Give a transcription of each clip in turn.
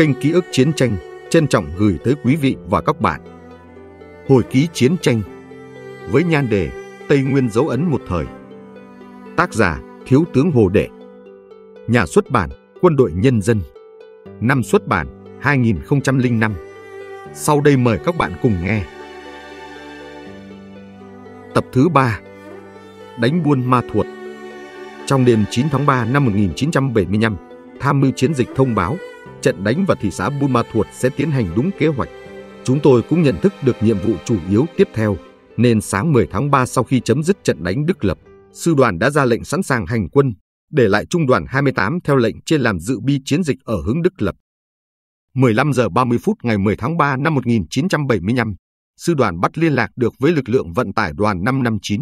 kênh Ký ức Chiến tranh trân trọng gửi tới quý vị và các bạn. Hồi ký chiến tranh với nhan đề Tây Nguyên dấu ấn một thời. Tác giả Thiếu tướng Hồ Đệ. Nhà xuất bản Quân đội Nhân dân. Năm xuất bản 2005. Sau đây mời các bạn cùng nghe. Tập thứ ba Đánh buôn ma thuột Trong đêm 9 tháng 3 năm 1975, Tham mưu chiến dịch thông báo trận đánh vào thị xã Buôn Ma Thuột sẽ tiến hành đúng kế hoạch. Chúng tôi cũng nhận thức được nhiệm vụ chủ yếu tiếp theo, nên sáng 10 tháng 3 sau khi chấm dứt trận đánh Đức Lập, sư đoàn đã ra lệnh sẵn sàng hành quân, để lại trung đoàn 28 theo lệnh trên làm dự bi chiến dịch ở hướng Đức Lập. 15 giờ 30 phút ngày 10 tháng 3 năm 1975, sư đoàn bắt liên lạc được với lực lượng vận tải đoàn 559,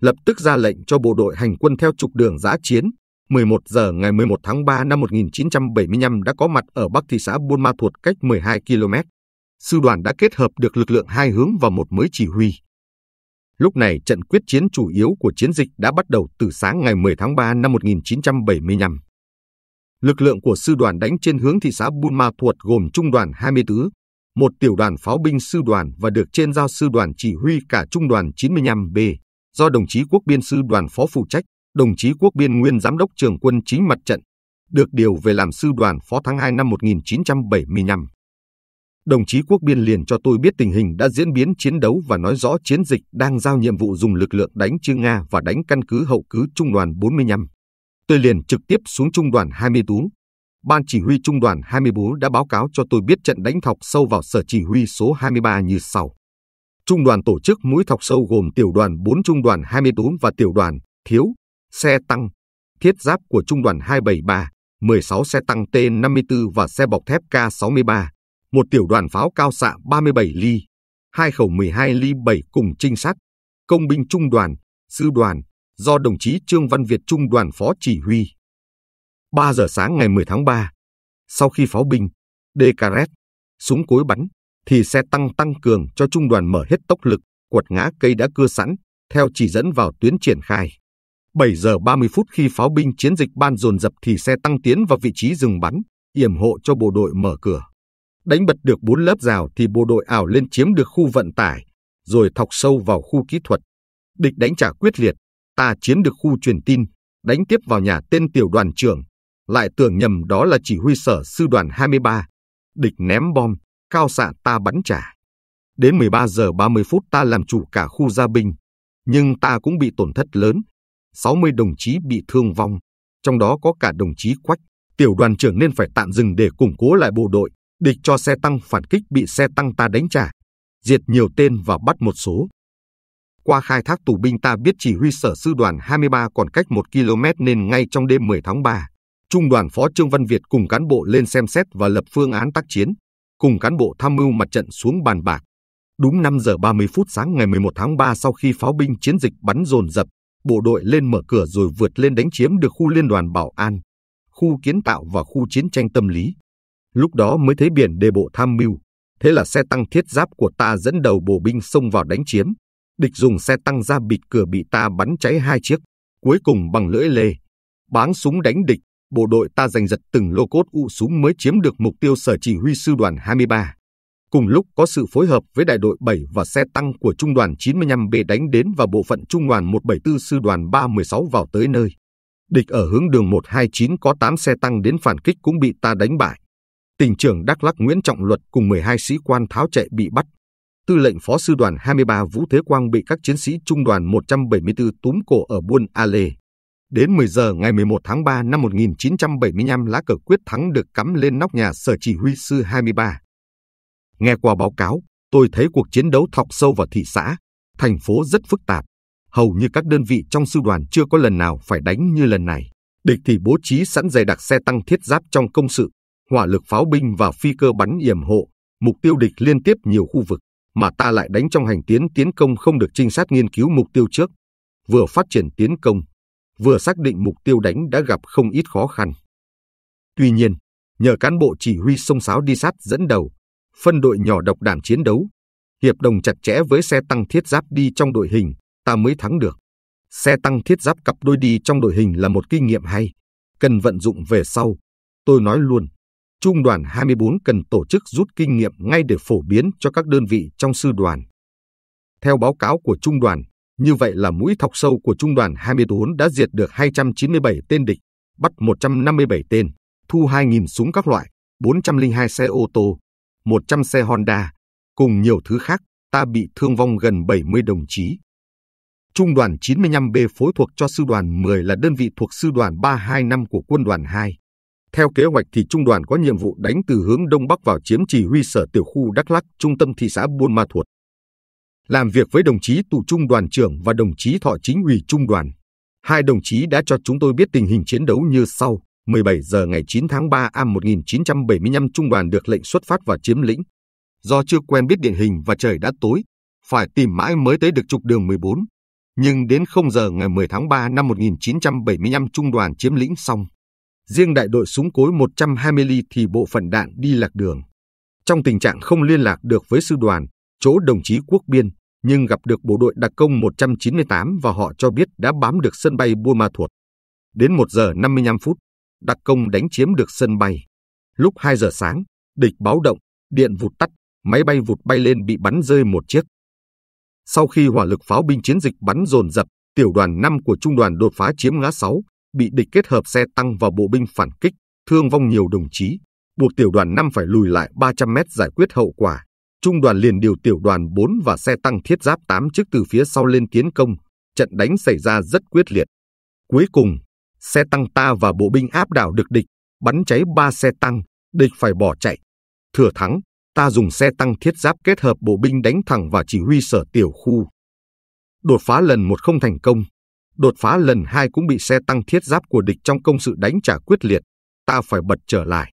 lập tức ra lệnh cho bộ đội hành quân theo trục đường giã chiến 11 giờ ngày 11 tháng 3 năm 1975 đã có mặt ở Bắc thị xã Buôn Ma Thuột cách 12 km. Sư đoàn đã kết hợp được lực lượng hai hướng và một mới chỉ huy. Lúc này trận quyết chiến chủ yếu của chiến dịch đã bắt đầu từ sáng ngày 10 tháng 3 năm 1975. Lực lượng của sư đoàn đánh trên hướng thị xã Buôn Ma Thuột gồm trung đoàn 24, một tiểu đoàn pháo binh sư đoàn và được trên giao sư đoàn chỉ huy cả trung đoàn 95B do đồng chí quốc biên sư đoàn phó phụ trách đồng chí Quốc Biên nguyên giám đốc trường quân chính mặt trận, được điều về làm sư đoàn phó tháng 2 năm 1975. Đồng chí Quốc Biên liền cho tôi biết tình hình đã diễn biến chiến đấu và nói rõ chiến dịch đang giao nhiệm vụ dùng lực lượng đánh chư Nga và đánh căn cứ hậu cứ Trung đoàn 45. Tôi liền trực tiếp xuống Trung đoàn 20 tú. Ban chỉ huy Trung đoàn 24 đã báo cáo cho tôi biết trận đánh thọc sâu vào sở chỉ huy số 23 như sau. Trung đoàn tổ chức mũi thọc sâu gồm tiểu đoàn 4 Trung đoàn 24 và tiểu đoàn Thiếu xe tăng, thiết giáp của Trung đoàn 273, 16 xe tăng T-54 và xe bọc thép K-63, một tiểu đoàn pháo cao xạ 37 ly, hai khẩu 12 ly 7 cùng trinh sát, công binh trung đoàn, sư đoàn, do đồng chí Trương Văn Việt Trung đoàn phó chỉ huy. 3 giờ sáng ngày 10 tháng 3, sau khi pháo binh, đê caret, súng cối bắn, thì xe tăng tăng cường cho trung đoàn mở hết tốc lực, quật ngã cây đã cưa sẵn, theo chỉ dẫn vào tuyến triển khai. 7 giờ 30 phút khi pháo binh chiến dịch ban dồn dập thì xe tăng tiến vào vị trí dừng bắn, yểm hộ cho bộ đội mở cửa. Đánh bật được 4 lớp rào thì bộ đội ảo lên chiếm được khu vận tải, rồi thọc sâu vào khu kỹ thuật. Địch đánh trả quyết liệt, ta chiếm được khu truyền tin, đánh tiếp vào nhà tên tiểu đoàn trưởng, lại tưởng nhầm đó là chỉ huy sở sư đoàn 23. Địch ném bom, cao xạ ta bắn trả. Đến 13 giờ 30 phút ta làm chủ cả khu gia binh, nhưng ta cũng bị tổn thất lớn, 60 đồng chí bị thương vong, trong đó có cả đồng chí Quách. Tiểu đoàn trưởng nên phải tạm dừng để củng cố lại bộ đội, địch cho xe tăng phản kích bị xe tăng ta đánh trả, diệt nhiều tên và bắt một số. Qua khai thác tù binh ta biết chỉ huy sở sư đoàn 23 còn cách 1 km nên ngay trong đêm 10 tháng 3, Trung đoàn Phó Trương Văn Việt cùng cán bộ lên xem xét và lập phương án tác chiến, cùng cán bộ tham mưu mặt trận xuống bàn bạc. Đúng 5 giờ 30 phút sáng ngày 11 tháng 3 sau khi pháo binh chiến dịch bắn dồn dập, bộ đội lên mở cửa rồi vượt lên đánh chiếm được khu liên đoàn bảo an, khu kiến tạo và khu chiến tranh tâm lý. Lúc đó mới thấy biển đề bộ tham mưu, thế là xe tăng thiết giáp của ta dẫn đầu bộ binh xông vào đánh chiếm. Địch dùng xe tăng ra bịt cửa bị ta bắn cháy hai chiếc, cuối cùng bằng lưỡi lê. Báng súng đánh địch, bộ đội ta giành giật từng lô cốt ụ súng mới chiếm được mục tiêu sở chỉ huy sư đoàn 23. Cùng lúc có sự phối hợp với đại đội 7 và xe tăng của Trung đoàn 95B đánh đến và bộ phận Trung đoàn 174 Sư đoàn 316 vào tới nơi. Địch ở hướng đường 129 có 8 xe tăng đến phản kích cũng bị ta đánh bại. Tỉnh trưởng Đắk Lắc Nguyễn Trọng Luật cùng 12 sĩ quan tháo chạy bị bắt. Tư lệnh Phó Sư đoàn 23 Vũ Thế Quang bị các chiến sĩ Trung đoàn 174 túm cổ ở Buôn A Lê. Đến 10 giờ ngày 11 tháng 3 năm 1975 lá cờ quyết thắng được cắm lên nóc nhà sở chỉ huy sư 23. Nghe qua báo cáo, tôi thấy cuộc chiến đấu thọc sâu vào thị xã, thành phố rất phức tạp. Hầu như các đơn vị trong sư đoàn chưa có lần nào phải đánh như lần này. Địch thì bố trí sẵn dày đặc xe tăng thiết giáp trong công sự, hỏa lực pháo binh và phi cơ bắn yểm hộ, mục tiêu địch liên tiếp nhiều khu vực, mà ta lại đánh trong hành tiến tiến công không được trinh sát nghiên cứu mục tiêu trước. Vừa phát triển tiến công, vừa xác định mục tiêu đánh đã gặp không ít khó khăn. Tuy nhiên, nhờ cán bộ chỉ huy sông sáo đi sát dẫn đầu, phân đội nhỏ độc đảm chiến đấu, hiệp đồng chặt chẽ với xe tăng thiết giáp đi trong đội hình, ta mới thắng được. Xe tăng thiết giáp cặp đôi đi trong đội hình là một kinh nghiệm hay, cần vận dụng về sau. Tôi nói luôn, Trung đoàn 24 cần tổ chức rút kinh nghiệm ngay để phổ biến cho các đơn vị trong sư đoàn. Theo báo cáo của Trung đoàn, như vậy là mũi thọc sâu của Trung đoàn 24 đã diệt được 297 tên địch, bắt 157 tên, thu 2.000 súng các loại, 402 xe ô tô, 100 xe Honda, cùng nhiều thứ khác, ta bị thương vong gần 70 đồng chí. Trung đoàn 95B phối thuộc cho sư đoàn 10 là đơn vị thuộc sư đoàn 325 của quân đoàn 2. Theo kế hoạch thì trung đoàn có nhiệm vụ đánh từ hướng đông bắc vào chiếm chỉ huy sở tiểu khu Đắk lắc, trung tâm thị xã Buôn Ma Thuột. Làm việc với đồng chí tù trung đoàn trưởng và đồng chí thọ chính ủy trung đoàn, hai đồng chí đã cho chúng tôi biết tình hình chiến đấu như sau. 17 giờ ngày 9 tháng 3 am 1975 trung đoàn được lệnh xuất phát và chiếm lĩnh. Do chưa quen biết địa hình và trời đã tối, phải tìm mãi mới tới được trục đường 14. Nhưng đến 0 giờ ngày 10 tháng 3 năm 1975 trung đoàn chiếm lĩnh xong. Riêng đại đội súng cối 120 ly thì bộ phận đạn đi lạc đường. Trong tình trạng không liên lạc được với sư đoàn, chỗ đồng chí quốc biên, nhưng gặp được bộ đội đặc công 198 và họ cho biết đã bám được sân bay Buôn Ma Thuột. Đến 1 giờ 55 phút, đặc công đánh chiếm được sân bay. Lúc 2 giờ sáng, địch báo động, điện vụt tắt, máy bay vụt bay lên bị bắn rơi một chiếc. Sau khi hỏa lực pháo binh chiến dịch bắn dồn dập, tiểu đoàn 5 của trung đoàn đột phá chiếm ngã 6, bị địch kết hợp xe tăng và bộ binh phản kích, thương vong nhiều đồng chí, buộc tiểu đoàn 5 phải lùi lại 300 mét giải quyết hậu quả. Trung đoàn liền điều tiểu đoàn 4 và xe tăng thiết giáp 8 chiếc từ phía sau lên tiến công, trận đánh xảy ra rất quyết liệt. Cuối cùng, Xe tăng ta và bộ binh áp đảo được địch, bắn cháy ba xe tăng, địch phải bỏ chạy. Thừa thắng, ta dùng xe tăng thiết giáp kết hợp bộ binh đánh thẳng vào chỉ huy sở tiểu khu. Đột phá lần một không thành công, đột phá lần hai cũng bị xe tăng thiết giáp của địch trong công sự đánh trả quyết liệt, ta phải bật trở lại.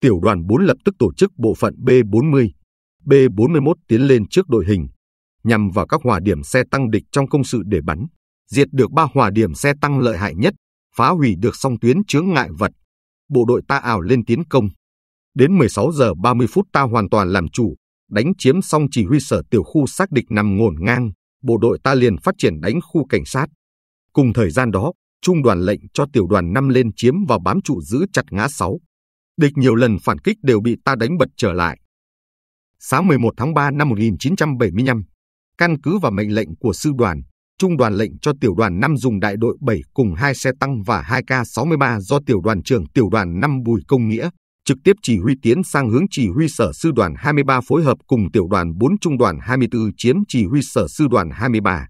Tiểu đoàn 4 lập tức tổ chức bộ phận B40, B41 tiến lên trước đội hình, nhằm vào các hòa điểm xe tăng địch trong công sự để bắn, diệt được ba hòa điểm xe tăng lợi hại nhất, phá hủy được song tuyến chướng ngại vật. Bộ đội ta ảo lên tiến công. Đến 16 giờ 30 phút ta hoàn toàn làm chủ, đánh chiếm xong chỉ huy sở tiểu khu xác địch nằm ngổn ngang, bộ đội ta liền phát triển đánh khu cảnh sát. Cùng thời gian đó, trung đoàn lệnh cho tiểu đoàn 5 lên chiếm và bám trụ giữ chặt ngã 6. Địch nhiều lần phản kích đều bị ta đánh bật trở lại. Sáng 11 tháng 3 năm 1975, căn cứ vào mệnh lệnh của sư đoàn, trung đoàn lệnh cho tiểu đoàn 5 dùng đại đội 7 cùng 2 xe tăng và 2 K63 do tiểu đoàn trưởng tiểu đoàn 5 Bùi Công Nghĩa trực tiếp chỉ huy tiến sang hướng chỉ huy sở sư đoàn 23 phối hợp cùng tiểu đoàn 4 trung đoàn 24 chiếm chỉ huy sở sư đoàn 23.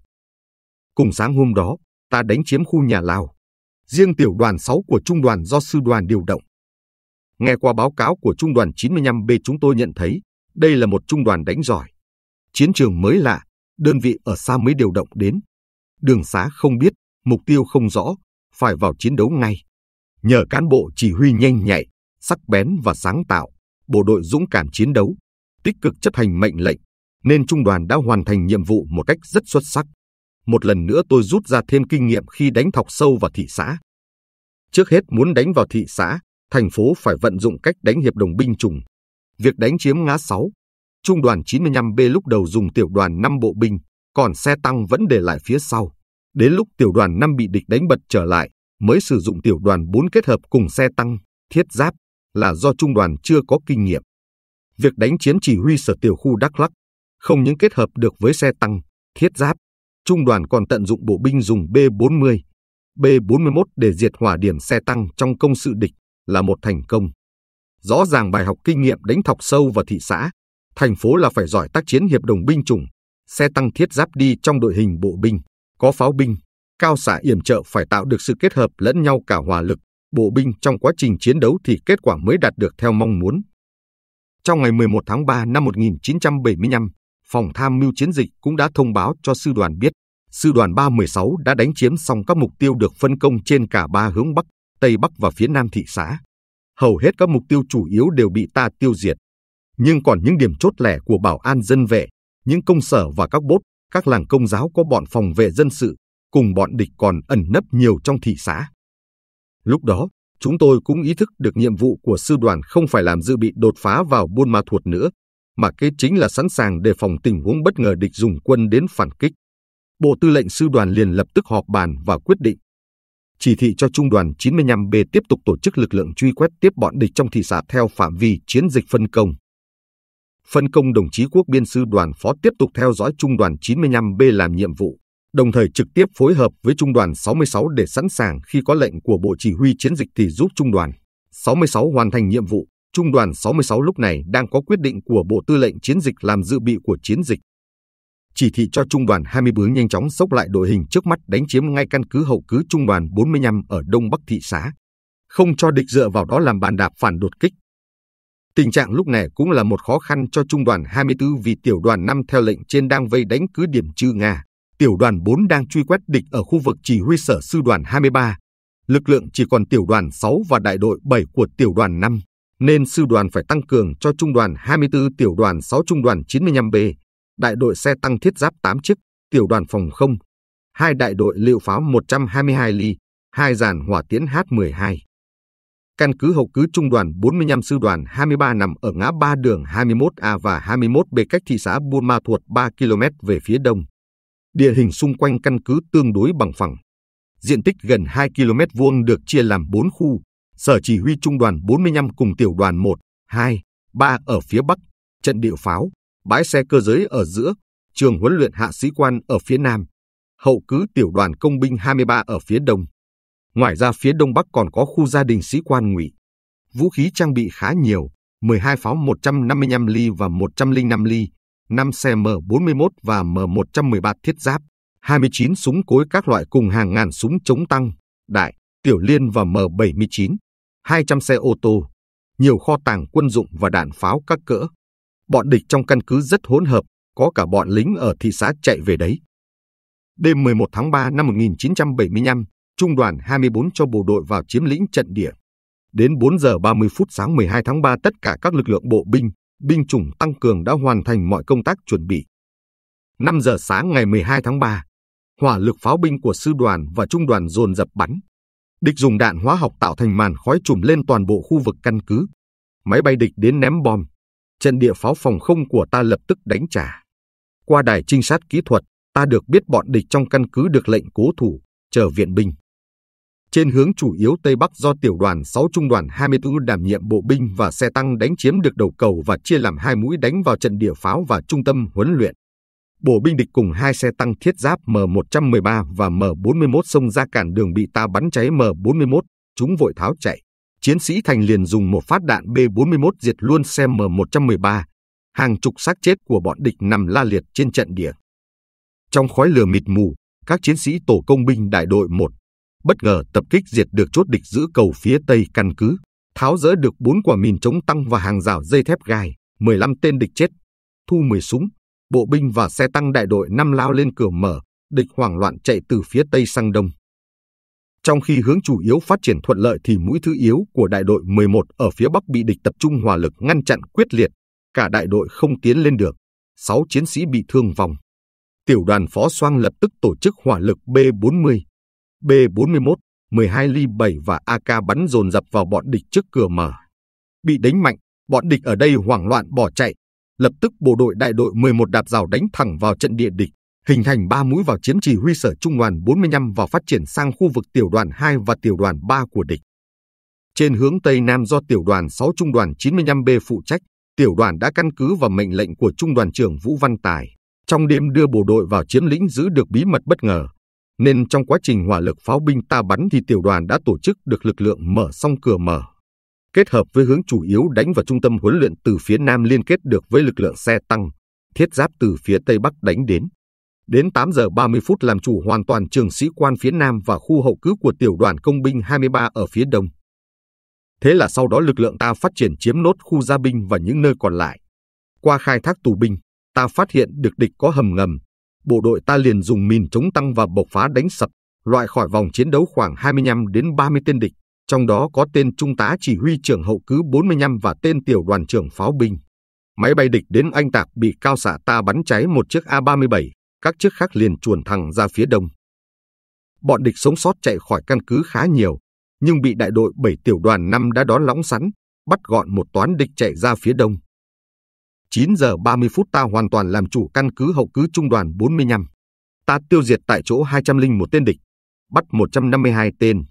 Cùng sáng hôm đó, ta đánh chiếm khu nhà Lào. Riêng tiểu đoàn 6 của trung đoàn do sư đoàn điều động. Nghe qua báo cáo của trung đoàn 95B chúng tôi nhận thấy, đây là một trung đoàn đánh giỏi. Chiến trường mới lạ, đơn vị ở xa mới điều động đến, đường xá không biết, mục tiêu không rõ, phải vào chiến đấu ngay. Nhờ cán bộ chỉ huy nhanh nhạy, sắc bén và sáng tạo, bộ đội dũng cảm chiến đấu, tích cực chấp hành mệnh lệnh, nên trung đoàn đã hoàn thành nhiệm vụ một cách rất xuất sắc. Một lần nữa tôi rút ra thêm kinh nghiệm khi đánh thọc sâu vào thị xã. Trước hết muốn đánh vào thị xã, thành phố phải vận dụng cách đánh hiệp đồng binh chủng. Việc đánh chiếm ngã 6, trung đoàn 95B lúc đầu dùng tiểu đoàn 5 bộ binh, còn xe tăng vẫn để lại phía sau. Đến lúc tiểu đoàn 5 bị địch đánh bật trở lại, mới sử dụng tiểu đoàn 4 kết hợp cùng xe tăng, thiết giáp là do trung đoàn chưa có kinh nghiệm. Việc đánh chiếm chỉ huy sở tiểu khu Đắk Lắk không những kết hợp được với xe tăng, thiết giáp, trung đoàn còn tận dụng bộ binh dùng B-40, B-41 để diệt hỏa điểm xe tăng trong công sự địch là một thành công. Rõ ràng bài học kinh nghiệm đánh thọc sâu vào thị xã, thành phố là phải giỏi tác chiến hiệp đồng binh chủng, xe tăng thiết giáp đi trong đội hình bộ binh có pháo binh, cao xạ yểm trợ phải tạo được sự kết hợp lẫn nhau cả hỏa lực, bộ binh trong quá trình chiến đấu thì kết quả mới đạt được theo mong muốn. Trong ngày 11 tháng 3 năm 1975, Phòng Tham mưu Chiến dịch cũng đã thông báo cho Sư đoàn biết, Sư đoàn 316 đã đánh chiếm xong các mục tiêu được phân công trên cả ba hướng Bắc, Tây Bắc và phía Nam thị xã. Hầu hết các mục tiêu chủ yếu đều bị ta tiêu diệt. Nhưng còn những điểm chốt lẻ của bảo an dân vệ, những công sở và các bốt các làng công giáo có bọn phòng vệ dân sự, cùng bọn địch còn ẩn nấp nhiều trong thị xã. Lúc đó, chúng tôi cũng ý thức được nhiệm vụ của sư đoàn không phải làm dự bị đột phá vào Buôn Ma Thuột nữa, mà cái chính là sẵn sàng đề phòng tình huống bất ngờ địch dùng quân đến phản kích. Bộ tư lệnh sư đoàn liền lập tức họp bàn và quyết định. Chỉ thị cho trung đoàn 95B tiếp tục tổ chức lực lượng truy quét tiếp bọn địch trong thị xã theo phạm vi chiến dịch phân công phân công đồng chí quốc biên sư đoàn phó tiếp tục theo dõi trung đoàn 95B làm nhiệm vụ, đồng thời trực tiếp phối hợp với trung đoàn 66 để sẵn sàng khi có lệnh của Bộ Chỉ huy Chiến dịch thì giúp trung đoàn 66 hoàn thành nhiệm vụ. Trung đoàn 66 lúc này đang có quyết định của Bộ Tư lệnh Chiến dịch làm dự bị của chiến dịch. Chỉ thị cho trung đoàn 24 nhanh chóng sốc lại đội hình trước mắt đánh chiếm ngay căn cứ hậu cứ trung đoàn 45 ở Đông Bắc thị xã. Không cho địch dựa vào đó làm bàn đạp phản đột kích. Tình trạng lúc này cũng là một khó khăn cho Trung đoàn 24 vì tiểu đoàn 5 theo lệnh trên đang vây đánh cứ điểm Trư Nga. Tiểu đoàn 4 đang truy quét địch ở khu vực chỉ huy sở sư đoàn 23. Lực lượng chỉ còn tiểu đoàn 6 và đại đội 7 của tiểu đoàn 5, nên sư đoàn phải tăng cường cho trung đoàn 24 tiểu đoàn 6 trung đoàn 95B, đại đội xe tăng thiết giáp 8 chiếc, tiểu đoàn phòng không, hai đại đội liệu pháo 122 ly, hai dàn hỏa tiễn H-12 căn cứ hậu cứ trung đoàn 45 sư đoàn 23 nằm ở ngã ba đường 21A và 21B cách thị xã Buôn Ma Thuột 3 km về phía đông. Địa hình xung quanh căn cứ tương đối bằng phẳng. Diện tích gần 2 km vuông được chia làm 4 khu, sở chỉ huy trung đoàn 45 cùng tiểu đoàn 1, 2, 3 ở phía bắc, trận địa pháo, bãi xe cơ giới ở giữa, trường huấn luyện hạ sĩ quan ở phía nam, hậu cứ tiểu đoàn công binh 23 ở phía đông. Ngoài ra phía Đông Bắc còn có khu gia đình sĩ quan ngụy. Vũ khí trang bị khá nhiều, 12 pháo 155 ly và 105 ly, 5 xe M41 và M113 thiết giáp, 29 súng cối các loại cùng hàng ngàn súng chống tăng, đại, tiểu liên và M79, 200 xe ô tô, nhiều kho tàng quân dụng và đạn pháo các cỡ. Bọn địch trong căn cứ rất hỗn hợp, có cả bọn lính ở thị xã chạy về đấy. Đêm 11 tháng 3 năm 1975, Trung đoàn 24 cho bộ đội vào chiếm lĩnh trận địa. Đến 4 giờ 30 phút sáng 12 tháng 3, tất cả các lực lượng bộ binh, binh chủng tăng cường đã hoàn thành mọi công tác chuẩn bị. 5 giờ sáng ngày 12 tháng 3, hỏa lực pháo binh của sư đoàn và trung đoàn dồn dập bắn. Địch dùng đạn hóa học tạo thành màn khói trùm lên toàn bộ khu vực căn cứ. Máy bay địch đến ném bom. Trận địa pháo phòng không của ta lập tức đánh trả. Qua đài trinh sát kỹ thuật, ta được biết bọn địch trong căn cứ được lệnh cố thủ, chờ viện binh trên hướng chủ yếu Tây Bắc do tiểu đoàn 6 trung đoàn 24 đảm nhiệm bộ binh và xe tăng đánh chiếm được đầu cầu và chia làm hai mũi đánh vào trận địa pháo và trung tâm huấn luyện. Bộ binh địch cùng hai xe tăng thiết giáp M113 và M41 xông ra cản đường bị ta bắn cháy M41, chúng vội tháo chạy. Chiến sĩ Thành liền dùng một phát đạn B41 diệt luôn xe M113. Hàng chục xác chết của bọn địch nằm la liệt trên trận địa. Trong khói lửa mịt mù, các chiến sĩ tổ công binh đại đội 1 bất ngờ tập kích diệt được chốt địch giữ cầu phía tây căn cứ, tháo rỡ được 4 quả mìn chống tăng và hàng rào dây thép gai, 15 tên địch chết, thu 10 súng, bộ binh và xe tăng đại đội năm lao lên cửa mở, địch hoảng loạn chạy từ phía tây sang đông. Trong khi hướng chủ yếu phát triển thuận lợi thì mũi thứ yếu của đại đội 11 ở phía bắc bị địch tập trung hỏa lực ngăn chặn quyết liệt, cả đại đội không tiến lên được, 6 chiến sĩ bị thương vong. Tiểu đoàn phó xoang lập tức tổ chức hỏa lực B-40, B-41, 12 ly 7 và AK bắn dồn dập vào bọn địch trước cửa mở. Bị đánh mạnh, bọn địch ở đây hoảng loạn bỏ chạy. Lập tức bộ đội đại đội 11 đạp rào đánh thẳng vào trận địa địch, hình thành 3 mũi vào chiếm chỉ huy sở trung đoàn 45 và phát triển sang khu vực tiểu đoàn 2 và tiểu đoàn 3 của địch. Trên hướng Tây Nam do tiểu đoàn 6 trung đoàn 95B phụ trách, tiểu đoàn đã căn cứ vào mệnh lệnh của trung đoàn trưởng Vũ Văn Tài. Trong đêm đưa bộ đội vào chiếm lĩnh giữ được bí mật bất ngờ, nên trong quá trình hỏa lực pháo binh ta bắn thì tiểu đoàn đã tổ chức được lực lượng mở song cửa mở. Kết hợp với hướng chủ yếu đánh vào trung tâm huấn luyện từ phía Nam liên kết được với lực lượng xe tăng, thiết giáp từ phía Tây Bắc đánh đến. Đến 8 giờ 30 phút làm chủ hoàn toàn trường sĩ quan phía Nam và khu hậu cứ của tiểu đoàn công binh 23 ở phía Đông. Thế là sau đó lực lượng ta phát triển chiếm nốt khu gia binh và những nơi còn lại. Qua khai thác tù binh, ta phát hiện được địch có hầm ngầm, bộ đội ta liền dùng mìn chống tăng và bộc phá đánh sập, loại khỏi vòng chiến đấu khoảng 25 đến 30 tên địch, trong đó có tên trung tá chỉ huy trưởng hậu cứ 45 và tên tiểu đoàn trưởng pháo binh. Máy bay địch đến Anh Tạc bị cao xạ ta bắn cháy một chiếc A-37, các chiếc khác liền chuồn thẳng ra phía đông. Bọn địch sống sót chạy khỏi căn cứ khá nhiều, nhưng bị đại đội 7 tiểu đoàn 5 đã đón lõng sắn, bắt gọn một toán địch chạy ra phía đông. 9 giờ 30 phút ta hoàn toàn làm chủ căn cứ hậu cứ trung đoàn 45. Ta tiêu diệt tại chỗ 201 tên địch, bắt 152 tên,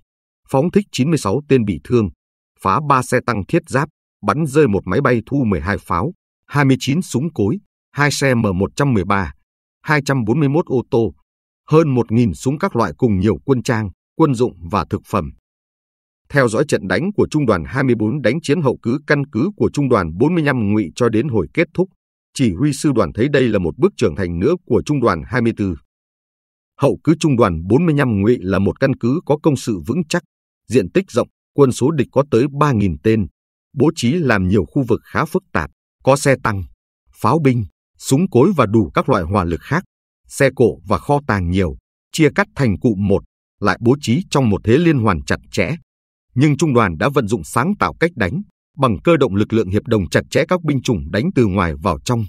phóng thích 96 tên bị thương, phá 3 xe tăng thiết giáp, bắn rơi một máy bay thu 12 pháo, 29 súng cối, 2 xe M113, 241 ô tô, hơn 1.000 súng các loại cùng nhiều quân trang, quân dụng và thực phẩm theo dõi trận đánh của Trung đoàn 24 đánh chiến hậu cứ căn cứ của Trung đoàn 45 ngụy cho đến hồi kết thúc, chỉ huy sư đoàn thấy đây là một bước trưởng thành nữa của Trung đoàn 24. Hậu cứ Trung đoàn 45 ngụy là một căn cứ có công sự vững chắc, diện tích rộng, quân số địch có tới 3.000 tên, bố trí làm nhiều khu vực khá phức tạp, có xe tăng, pháo binh, súng cối và đủ các loại hỏa lực khác, xe cộ và kho tàng nhiều, chia cắt thành cụm một, lại bố trí trong một thế liên hoàn chặt chẽ, nhưng trung đoàn đã vận dụng sáng tạo cách đánh bằng cơ động lực lượng hiệp đồng chặt chẽ các binh chủng đánh từ ngoài vào trong.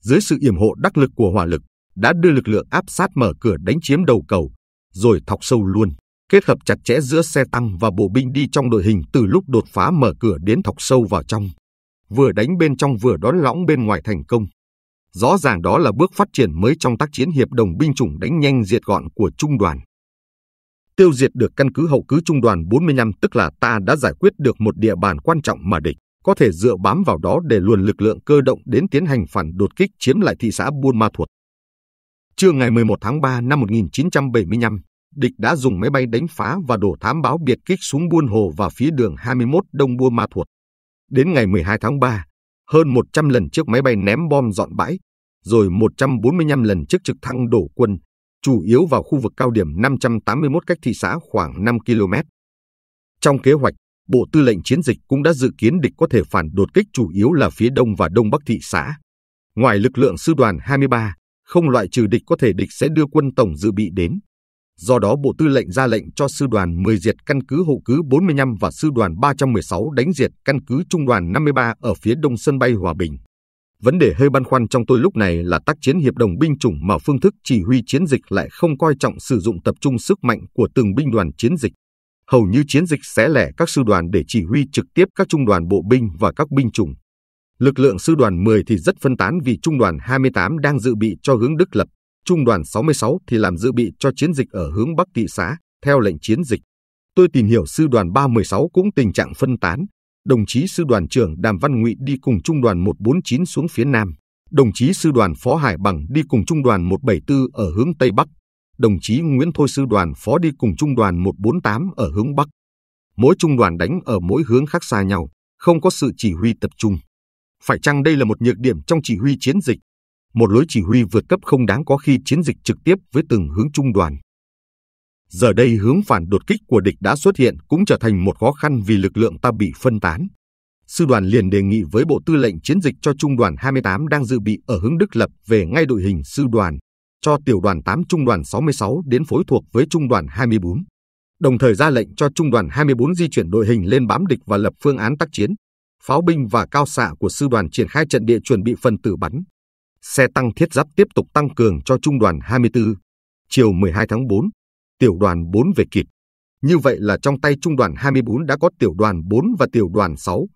Dưới sự yểm hộ đắc lực của hỏa lực, đã đưa lực lượng áp sát mở cửa đánh chiếm đầu cầu, rồi thọc sâu luôn, kết hợp chặt chẽ giữa xe tăng và bộ binh đi trong đội hình từ lúc đột phá mở cửa đến thọc sâu vào trong. Vừa đánh bên trong vừa đón lõng bên ngoài thành công. Rõ ràng đó là bước phát triển mới trong tác chiến hiệp đồng binh chủng đánh nhanh diệt gọn của trung đoàn tiêu diệt được căn cứ hậu cứ trung đoàn 45 tức là ta đã giải quyết được một địa bàn quan trọng mà địch có thể dựa bám vào đó để luồn lực lượng cơ động đến tiến hành phản đột kích chiếm lại thị xã Buôn Ma Thuột. Trưa ngày 11 tháng 3 năm 1975, địch đã dùng máy bay đánh phá và đổ thám báo biệt kích xuống Buôn Hồ và phía đường 21 Đông Buôn Ma Thuột. Đến ngày 12 tháng 3, hơn 100 lần chiếc máy bay ném bom dọn bãi, rồi 145 lần chiếc trực thăng đổ quân, chủ yếu vào khu vực cao điểm 581 cách thị xã khoảng 5 km. Trong kế hoạch, Bộ Tư lệnh Chiến dịch cũng đã dự kiến địch có thể phản đột kích chủ yếu là phía đông và đông bắc thị xã. Ngoài lực lượng sư đoàn 23, không loại trừ địch có thể địch sẽ đưa quân tổng dự bị đến. Do đó Bộ Tư lệnh ra lệnh cho sư đoàn 10 diệt căn cứ hậu cứ 45 và sư đoàn 316 đánh diệt căn cứ trung đoàn 53 ở phía đông sân bay Hòa Bình. Vấn đề hơi băn khoăn trong tôi lúc này là tác chiến hiệp đồng binh chủng mà phương thức chỉ huy chiến dịch lại không coi trọng sử dụng tập trung sức mạnh của từng binh đoàn chiến dịch. Hầu như chiến dịch sẽ lẻ các sư đoàn để chỉ huy trực tiếp các trung đoàn bộ binh và các binh chủng. Lực lượng sư đoàn 10 thì rất phân tán vì trung đoàn 28 đang dự bị cho hướng Đức Lập, trung đoàn 66 thì làm dự bị cho chiến dịch ở hướng Bắc thị xã theo lệnh chiến dịch. Tôi tìm hiểu sư đoàn 316 cũng tình trạng phân tán, đồng chí sư đoàn trưởng Đàm Văn Ngụy đi cùng trung đoàn 149 xuống phía nam, đồng chí sư đoàn Phó Hải Bằng đi cùng trung đoàn 174 ở hướng tây bắc, đồng chí Nguyễn Thôi sư đoàn Phó đi cùng trung đoàn 148 ở hướng bắc. Mỗi trung đoàn đánh ở mỗi hướng khác xa nhau, không có sự chỉ huy tập trung. Phải chăng đây là một nhược điểm trong chỉ huy chiến dịch? Một lối chỉ huy vượt cấp không đáng có khi chiến dịch trực tiếp với từng hướng trung đoàn. Giờ đây hướng phản đột kích của địch đã xuất hiện cũng trở thành một khó khăn vì lực lượng ta bị phân tán. Sư đoàn liền đề nghị với Bộ Tư lệnh chiến dịch cho Trung đoàn 28 đang dự bị ở hướng Đức Lập về ngay đội hình sư đoàn, cho Tiểu đoàn 8 Trung đoàn 66 đến phối thuộc với Trung đoàn 24. Đồng thời ra lệnh cho Trung đoàn 24 di chuyển đội hình lên bám địch và lập phương án tác chiến. Pháo binh và cao xạ của sư đoàn triển khai trận địa chuẩn bị phần tử bắn. Xe tăng thiết giáp tiếp tục tăng cường cho Trung đoàn 24. Chiều 12 tháng 4, tiểu đoàn 4 về kịp. Như vậy là trong tay trung đoàn 24 đã có tiểu đoàn 4 và tiểu đoàn 6,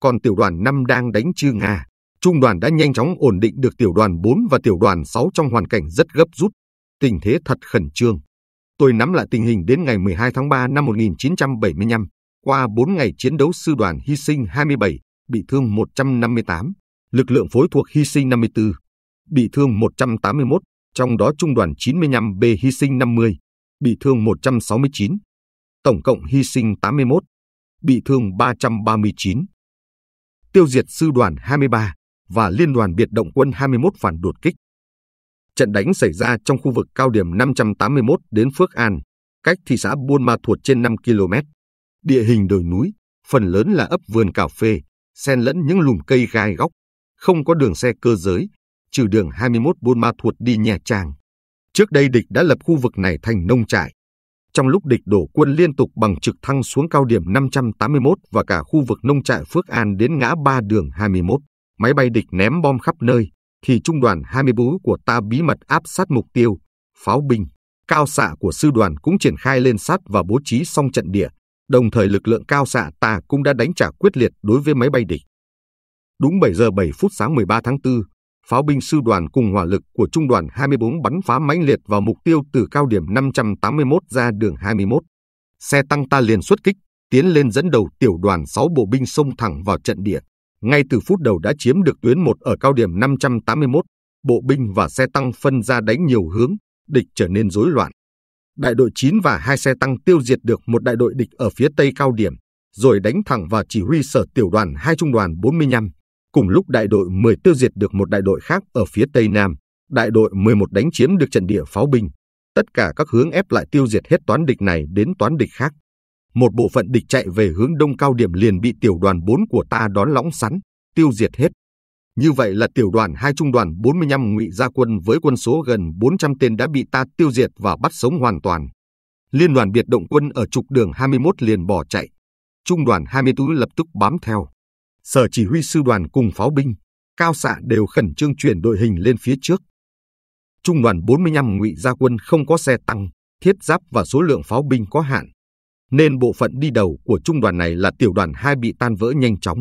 còn tiểu đoàn 5 đang đánh chư Nga. Trung đoàn đã nhanh chóng ổn định được tiểu đoàn 4 và tiểu đoàn 6 trong hoàn cảnh rất gấp rút, tình thế thật khẩn trương. Tôi nắm lại tình hình đến ngày 12 tháng 3 năm 1975, qua 4 ngày chiến đấu sư đoàn hy sinh 27, bị thương 158, lực lượng phối thuộc hy sinh 54, bị thương 181, trong đó trung đoàn 95B hy sinh 50, bị thương 169, tổng cộng hy sinh 81, bị thương 339. Tiêu diệt sư đoàn 23 và liên đoàn biệt động quân 21 phản đột kích. Trận đánh xảy ra trong khu vực cao điểm 581 đến Phước An, cách thị xã Buôn Ma Thuột trên 5 km. Địa hình đồi núi, phần lớn là ấp vườn cà phê, xen lẫn những lùm cây gai góc, không có đường xe cơ giới, trừ đường 21 Buôn Ma Thuột đi Nha Trang. Trước đây địch đã lập khu vực này thành nông trại. Trong lúc địch đổ quân liên tục bằng trực thăng xuống cao điểm 581 và cả khu vực nông trại Phước An đến ngã ba đường 21, máy bay địch ném bom khắp nơi, thì trung đoàn 24 của ta bí mật áp sát mục tiêu, pháo binh, cao xạ của sư đoàn cũng triển khai lên sát và bố trí xong trận địa, đồng thời lực lượng cao xạ ta cũng đã đánh trả quyết liệt đối với máy bay địch. Đúng 7 giờ 7 phút sáng 13 tháng 4, pháo binh sư đoàn cùng hỏa lực của trung đoàn 24 bắn phá mãnh liệt vào mục tiêu từ cao điểm 581 ra đường 21. Xe tăng ta liền xuất kích, tiến lên dẫn đầu tiểu đoàn 6 bộ binh xông thẳng vào trận địa. Ngay từ phút đầu đã chiếm được tuyến 1 ở cao điểm 581, bộ binh và xe tăng phân ra đánh nhiều hướng, địch trở nên rối loạn. Đại đội 9 và hai xe tăng tiêu diệt được một đại đội địch ở phía tây cao điểm, rồi đánh thẳng vào chỉ huy sở tiểu đoàn hai trung đoàn 45, Cùng lúc đại đội 10 tiêu diệt được một đại đội khác ở phía tây nam, đại đội 11 đánh chiếm được trận địa pháo binh. Tất cả các hướng ép lại tiêu diệt hết toán địch này đến toán địch khác. Một bộ phận địch chạy về hướng đông cao điểm liền bị tiểu đoàn 4 của ta đón lõng sắn, tiêu diệt hết. Như vậy là tiểu đoàn 2 trung đoàn 45 ngụy gia quân với quân số gần 400 tên đã bị ta tiêu diệt và bắt sống hoàn toàn. Liên đoàn biệt động quân ở trục đường 21 liền bỏ chạy. Trung đoàn 24 lập tức bám theo sở chỉ huy sư đoàn cùng pháo binh, cao xạ đều khẩn trương chuyển đội hình lên phía trước. Trung đoàn 45 ngụy gia quân không có xe tăng, thiết giáp và số lượng pháo binh có hạn, nên bộ phận đi đầu của trung đoàn này là tiểu đoàn 2 bị tan vỡ nhanh chóng.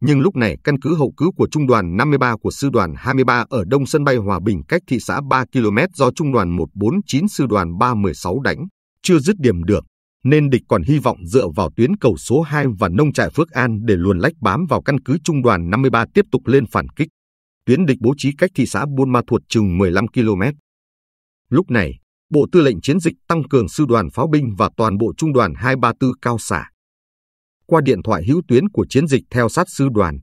Nhưng lúc này căn cứ hậu cứ của trung đoàn 53 của sư đoàn 23 ở đông sân bay Hòa Bình cách thị xã 3 km do trung đoàn 149 sư đoàn 316 đánh, chưa dứt điểm được nên địch còn hy vọng dựa vào tuyến cầu số 2 và nông trại Phước An để luồn lách bám vào căn cứ trung đoàn 53 tiếp tục lên phản kích. Tuyến địch bố trí cách thị xã Buôn Ma Thuột chừng 15 km. Lúc này, Bộ Tư lệnh Chiến dịch tăng cường sư đoàn pháo binh và toàn bộ trung đoàn 234 cao xả. Qua điện thoại hữu tuyến của chiến dịch theo sát sư đoàn,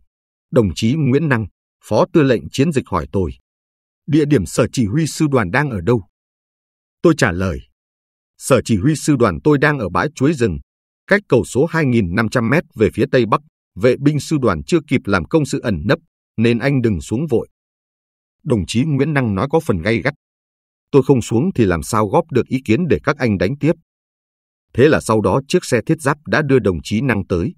đồng chí Nguyễn Năng, Phó Tư lệnh Chiến dịch hỏi tôi. Địa điểm sở chỉ huy sư đoàn đang ở đâu? Tôi trả lời, sở chỉ huy sư đoàn tôi đang ở bãi chuối rừng, cách cầu số 2.500 mét về phía tây bắc. Vệ binh sư đoàn chưa kịp làm công sự ẩn nấp, nên anh đừng xuống vội. Đồng chí Nguyễn Năng nói có phần gay gắt. Tôi không xuống thì làm sao góp được ý kiến để các anh đánh tiếp. Thế là sau đó chiếc xe thiết giáp đã đưa đồng chí Năng tới.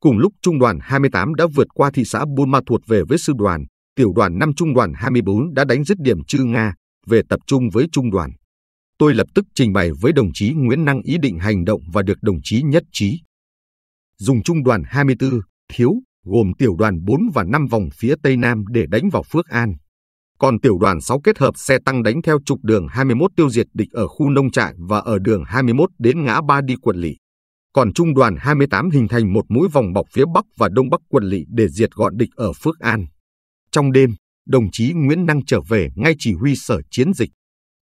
Cùng lúc trung đoàn 28 đã vượt qua thị xã Buôn Ma Thuột về với sư đoàn, tiểu đoàn 5 trung đoàn 24 đã đánh dứt điểm Chư Nga, về tập trung với trung đoàn tôi lập tức trình bày với đồng chí Nguyễn Năng ý định hành động và được đồng chí nhất trí. Dùng trung đoàn 24, thiếu, gồm tiểu đoàn 4 và 5 vòng phía Tây Nam để đánh vào Phước An. Còn tiểu đoàn 6 kết hợp xe tăng đánh theo trục đường 21 tiêu diệt địch ở khu nông trại và ở đường 21 đến ngã ba đi quận lỵ. Còn trung đoàn 28 hình thành một mũi vòng bọc phía Bắc và Đông Bắc quận lỵ để diệt gọn địch ở Phước An. Trong đêm, đồng chí Nguyễn Năng trở về ngay chỉ huy sở chiến dịch.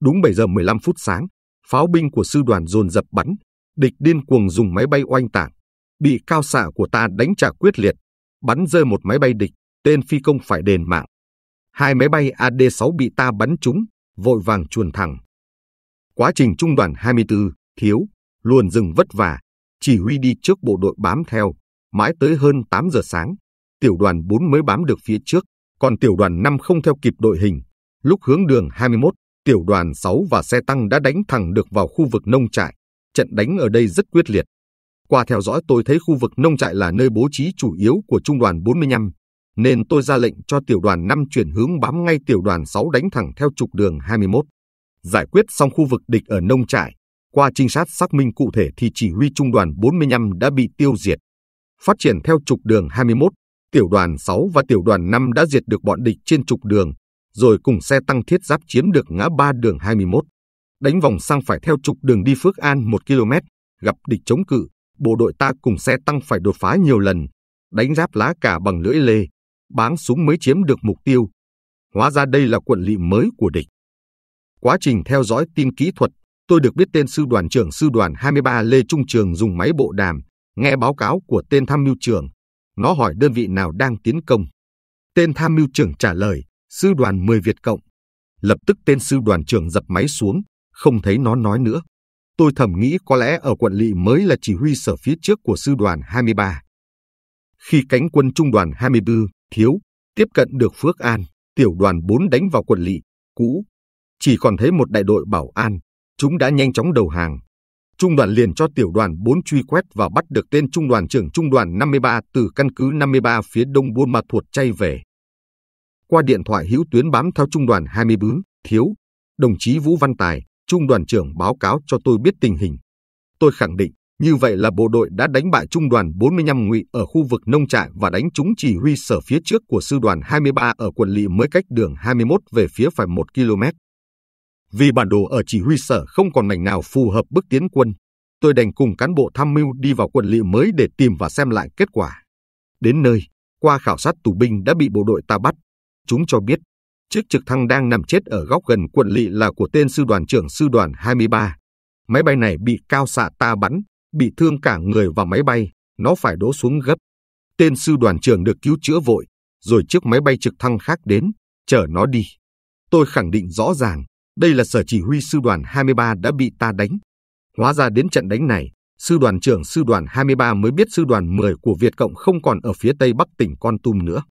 Đúng 7 giờ 15 phút sáng, pháo binh của sư đoàn dồn dập bắn, địch điên cuồng dùng máy bay oanh tạc, bị cao xạ của ta đánh trả quyết liệt, bắn rơi một máy bay địch, tên phi công phải đền mạng. Hai máy bay AD-6 bị ta bắn trúng, vội vàng chuồn thẳng. Quá trình trung đoàn 24, thiếu, luôn dừng vất vả, chỉ huy đi trước bộ đội bám theo, mãi tới hơn 8 giờ sáng, tiểu đoàn 4 mới bám được phía trước, còn tiểu đoàn 5 không theo kịp đội hình. Lúc hướng đường 21, tiểu đoàn 6 và xe tăng đã đánh thẳng được vào khu vực nông trại. Trận đánh ở đây rất quyết liệt. Qua theo dõi tôi thấy khu vực nông trại là nơi bố trí chủ yếu của trung đoàn 45, nên tôi ra lệnh cho tiểu đoàn 5 chuyển hướng bám ngay tiểu đoàn 6 đánh thẳng theo trục đường 21. Giải quyết xong khu vực địch ở nông trại, qua trinh sát xác minh cụ thể thì chỉ huy trung đoàn 45 đã bị tiêu diệt. Phát triển theo trục đường 21, tiểu đoàn 6 và tiểu đoàn 5 đã diệt được bọn địch trên trục đường, rồi cùng xe tăng thiết giáp chiếm được ngã ba đường 21, đánh vòng sang phải theo trục đường đi Phước An 1 km, gặp địch chống cự, bộ đội ta cùng xe tăng phải đột phá nhiều lần, đánh giáp lá cả bằng lưỡi lê, báng súng mới chiếm được mục tiêu. Hóa ra đây là quận lỵ mới của địch. Quá trình theo dõi tin kỹ thuật, tôi được biết tên sư đoàn trưởng sư đoàn 23 Lê Trung Trường dùng máy bộ đàm, nghe báo cáo của tên tham mưu trưởng. Nó hỏi đơn vị nào đang tiến công. Tên tham mưu trưởng trả lời, sư đoàn 10 Việt Cộng. Lập tức tên sư đoàn trưởng dập máy xuống, không thấy nó nói nữa. Tôi thầm nghĩ có lẽ ở quận lỵ mới là chỉ huy sở phía trước của sư đoàn 23. Khi cánh quân trung đoàn 24 thiếu tiếp cận được Phước An, tiểu đoàn 4 đánh vào quận lỵ cũ, chỉ còn thấy một đại đội bảo an, chúng đã nhanh chóng đầu hàng. Trung đoàn liền cho tiểu đoàn 4 truy quét và bắt được tên trung đoàn trưởng trung đoàn 53 từ căn cứ 53 phía đông Buôn Ma Thuột chay về qua điện thoại hữu tuyến bám theo trung đoàn 24, thiếu, đồng chí Vũ Văn Tài, trung đoàn trưởng báo cáo cho tôi biết tình hình. Tôi khẳng định, như vậy là bộ đội đã đánh bại trung đoàn 45 ngụy ở khu vực nông trại và đánh trúng chỉ huy sở phía trước của sư đoàn 23 ở quận lỵ mới cách đường 21 về phía phải 1 km. Vì bản đồ ở chỉ huy sở không còn mảnh nào phù hợp bước tiến quân, tôi đành cùng cán bộ tham mưu đi vào quận lỵ mới để tìm và xem lại kết quả. Đến nơi, qua khảo sát tù binh đã bị bộ đội ta bắt, chúng cho biết chiếc trực thăng đang nằm chết ở góc gần quận lỵ là của tên sư đoàn trưởng sư đoàn 23. Máy bay này bị cao xạ ta bắn, bị thương cả người và máy bay, nó phải đổ xuống gấp. Tên sư đoàn trưởng được cứu chữa vội, rồi chiếc máy bay trực thăng khác đến, chở nó đi. Tôi khẳng định rõ ràng, đây là sở chỉ huy sư đoàn 23 đã bị ta đánh. Hóa ra đến trận đánh này, sư đoàn trưởng sư đoàn 23 mới biết sư đoàn 10 của Việt Cộng không còn ở phía tây bắc tỉnh Con Tum nữa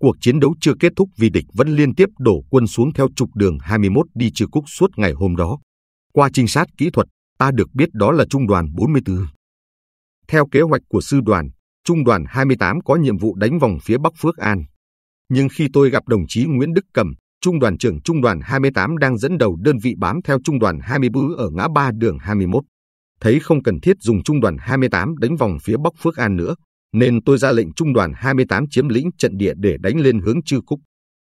cuộc chiến đấu chưa kết thúc vì địch vẫn liên tiếp đổ quân xuống theo trục đường 21 đi trừ cúc suốt ngày hôm đó. Qua trinh sát kỹ thuật, ta được biết đó là trung đoàn 44. Theo kế hoạch của sư đoàn, trung đoàn 28 có nhiệm vụ đánh vòng phía Bắc Phước An. Nhưng khi tôi gặp đồng chí Nguyễn Đức Cầm, trung đoàn trưởng trung đoàn 28 đang dẫn đầu đơn vị bám theo trung đoàn 24 ở ngã ba đường 21. Thấy không cần thiết dùng trung đoàn 28 đánh vòng phía Bắc Phước An nữa, nên tôi ra lệnh trung đoàn 28 chiếm lĩnh trận địa để đánh lên hướng Chư Cúc.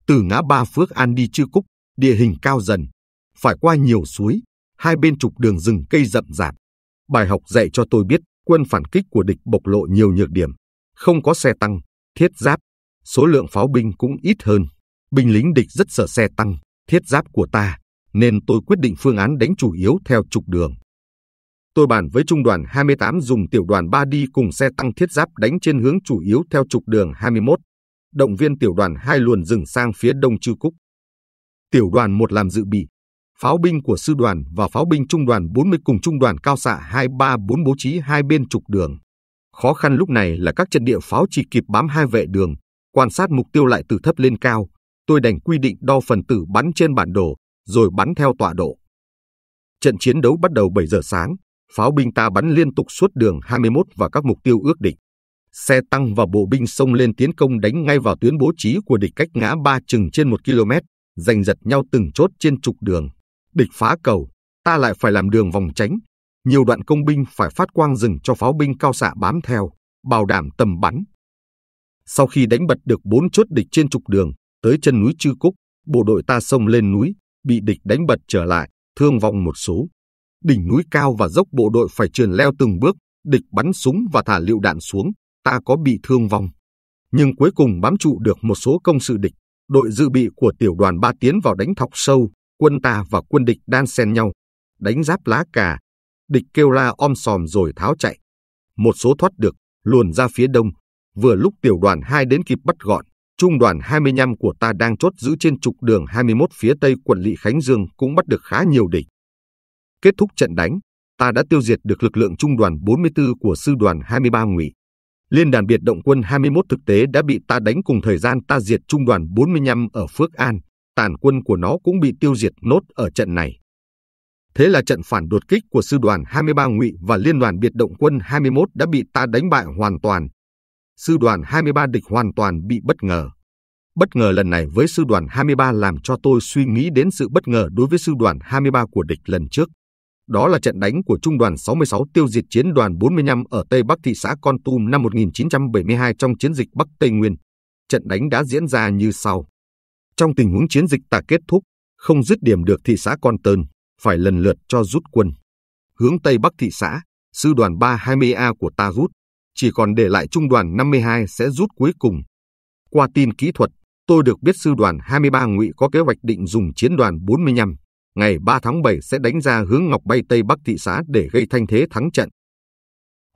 Từ ngã ba Phước An đi Chư Cúc, địa hình cao dần, phải qua nhiều suối, hai bên trục đường rừng cây rậm rạp. Bài học dạy cho tôi biết quân phản kích của địch bộc lộ nhiều nhược điểm, không có xe tăng, thiết giáp, số lượng pháo binh cũng ít hơn. Binh lính địch rất sợ xe tăng, thiết giáp của ta, nên tôi quyết định phương án đánh chủ yếu theo trục đường tôi bàn với trung đoàn 28 dùng tiểu đoàn 3 đi cùng xe tăng thiết giáp đánh trên hướng chủ yếu theo trục đường 21, động viên tiểu đoàn 2 luồn rừng sang phía đông Chư Cúc. Tiểu đoàn 1 làm dự bị, pháo binh của sư đoàn và pháo binh trung đoàn 40 cùng trung đoàn cao xạ 234 bố trí hai bên trục đường. Khó khăn lúc này là các trận địa pháo chỉ kịp bám hai vệ đường, quan sát mục tiêu lại từ thấp lên cao. Tôi đành quy định đo phần tử bắn trên bản đồ, rồi bắn theo tọa độ. Trận chiến đấu bắt đầu 7 giờ sáng, Pháo binh ta bắn liên tục suốt đường 21 và các mục tiêu ước định. Xe tăng và bộ binh xông lên tiến công đánh ngay vào tuyến bố trí của địch cách ngã ba chừng trên 1 km, giành giật nhau từng chốt trên trục đường. Địch phá cầu, ta lại phải làm đường vòng tránh. Nhiều đoạn công binh phải phát quang rừng cho pháo binh cao xạ bám theo, bảo đảm tầm bắn. Sau khi đánh bật được bốn chốt địch trên trục đường, tới chân núi Chư Cúc, bộ đội ta xông lên núi, bị địch đánh bật trở lại, thương vong một số. Đỉnh núi cao và dốc bộ đội phải trườn leo từng bước, địch bắn súng và thả lựu đạn xuống, ta có bị thương vong. Nhưng cuối cùng bám trụ được một số công sự địch, đội dự bị của tiểu đoàn ba tiến vào đánh thọc sâu, quân ta và quân địch đan xen nhau, đánh giáp lá cà. Địch kêu la om sòm rồi tháo chạy. Một số thoát được, luồn ra phía đông. Vừa lúc tiểu đoàn 2 đến kịp bắt gọn, trung đoàn 25 của ta đang chốt giữ trên trục đường 21 phía tây quận Lị Khánh Dương cũng bắt được khá nhiều địch. Kết thúc trận đánh, ta đã tiêu diệt được lực lượng trung đoàn 44 của sư đoàn 23 ngụy. Liên đoàn biệt động quân 21 thực tế đã bị ta đánh cùng thời gian ta diệt trung đoàn 45 ở Phước An, tàn quân của nó cũng bị tiêu diệt nốt ở trận này. Thế là trận phản đột kích của sư đoàn 23 ngụy và liên đoàn biệt động quân 21 đã bị ta đánh bại hoàn toàn. Sư đoàn 23 địch hoàn toàn bị bất ngờ. Bất ngờ lần này với sư đoàn 23 làm cho tôi suy nghĩ đến sự bất ngờ đối với sư đoàn 23 của địch lần trước. Đó là trận đánh của Trung đoàn 66 tiêu diệt chiến đoàn 45 ở Tây Bắc thị xã Con Tum năm 1972 trong chiến dịch Bắc Tây Nguyên. Trận đánh đã diễn ra như sau. Trong tình huống chiến dịch ta kết thúc, không dứt điểm được thị xã Con Tơn, phải lần lượt cho rút quân. Hướng Tây Bắc thị xã, sư đoàn 320A của ta rút, chỉ còn để lại trung đoàn 52 sẽ rút cuối cùng. Qua tin kỹ thuật, tôi được biết sư đoàn 23 ngụy có kế hoạch định dùng chiến đoàn 45 ngày 3 tháng 7 sẽ đánh ra hướng Ngọc Bay Tây Bắc thị xã để gây thanh thế thắng trận.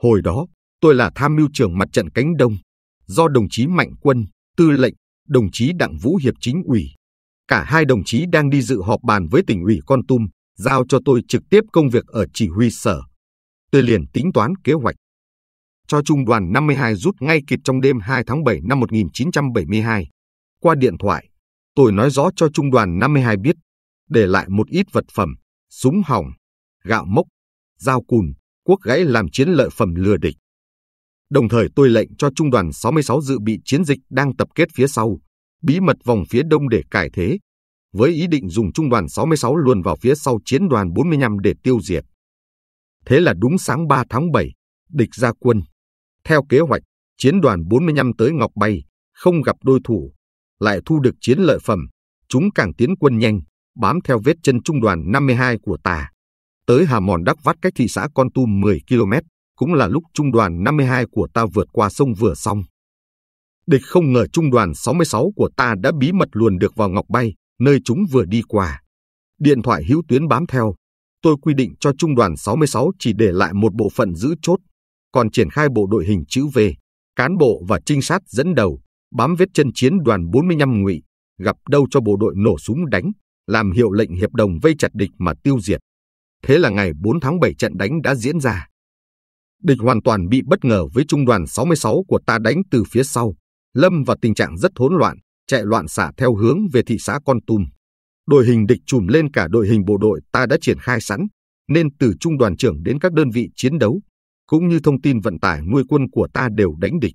Hồi đó, tôi là tham mưu trưởng mặt trận cánh Đông, do đồng chí Mạnh Quân, tư lệnh, đồng chí Đặng Vũ Hiệp chính ủy. Cả hai đồng chí đang đi dự họp bàn với tỉnh ủy Con Tum, giao cho tôi trực tiếp công việc ở chỉ huy sở. Tôi liền tính toán kế hoạch. Cho trung đoàn 52 rút ngay kịp trong đêm 2 tháng 7 năm 1972. Qua điện thoại, tôi nói rõ cho trung đoàn 52 biết để lại một ít vật phẩm, súng hỏng, gạo mốc, dao cùn, quốc gãy làm chiến lợi phẩm lừa địch. Đồng thời tôi lệnh cho trung đoàn 66 dự bị chiến dịch đang tập kết phía sau, bí mật vòng phía đông để cải thế, với ý định dùng trung đoàn 66 luồn vào phía sau chiến đoàn 45 để tiêu diệt. Thế là đúng sáng 3 tháng 7, địch ra quân. Theo kế hoạch, chiến đoàn 45 tới Ngọc Bay, không gặp đối thủ, lại thu được chiến lợi phẩm, chúng càng tiến quân nhanh bám theo vết chân trung đoàn 52 của ta Tới Hà Mòn Đắc Vắt cách thị xã Con Tum 10 km, cũng là lúc trung đoàn 52 của ta vượt qua sông vừa xong. Địch không ngờ trung đoàn 66 của ta đã bí mật luồn được vào Ngọc Bay, nơi chúng vừa đi qua. Điện thoại hữu tuyến bám theo. Tôi quy định cho trung đoàn 66 chỉ để lại một bộ phận giữ chốt, còn triển khai bộ đội hình chữ V, cán bộ và trinh sát dẫn đầu, bám vết chân chiến đoàn 45 ngụy, gặp đâu cho bộ đội nổ súng đánh, làm hiệu lệnh hiệp đồng vây chặt địch mà tiêu diệt. Thế là ngày 4 tháng 7 trận đánh đã diễn ra. Địch hoàn toàn bị bất ngờ với trung đoàn 66 của ta đánh từ phía sau, lâm vào tình trạng rất hỗn loạn, chạy loạn xả theo hướng về thị xã Con Tum. Đội hình địch trùm lên cả đội hình bộ đội ta đã triển khai sẵn, nên từ trung đoàn trưởng đến các đơn vị chiến đấu, cũng như thông tin vận tải nuôi quân của ta đều đánh địch.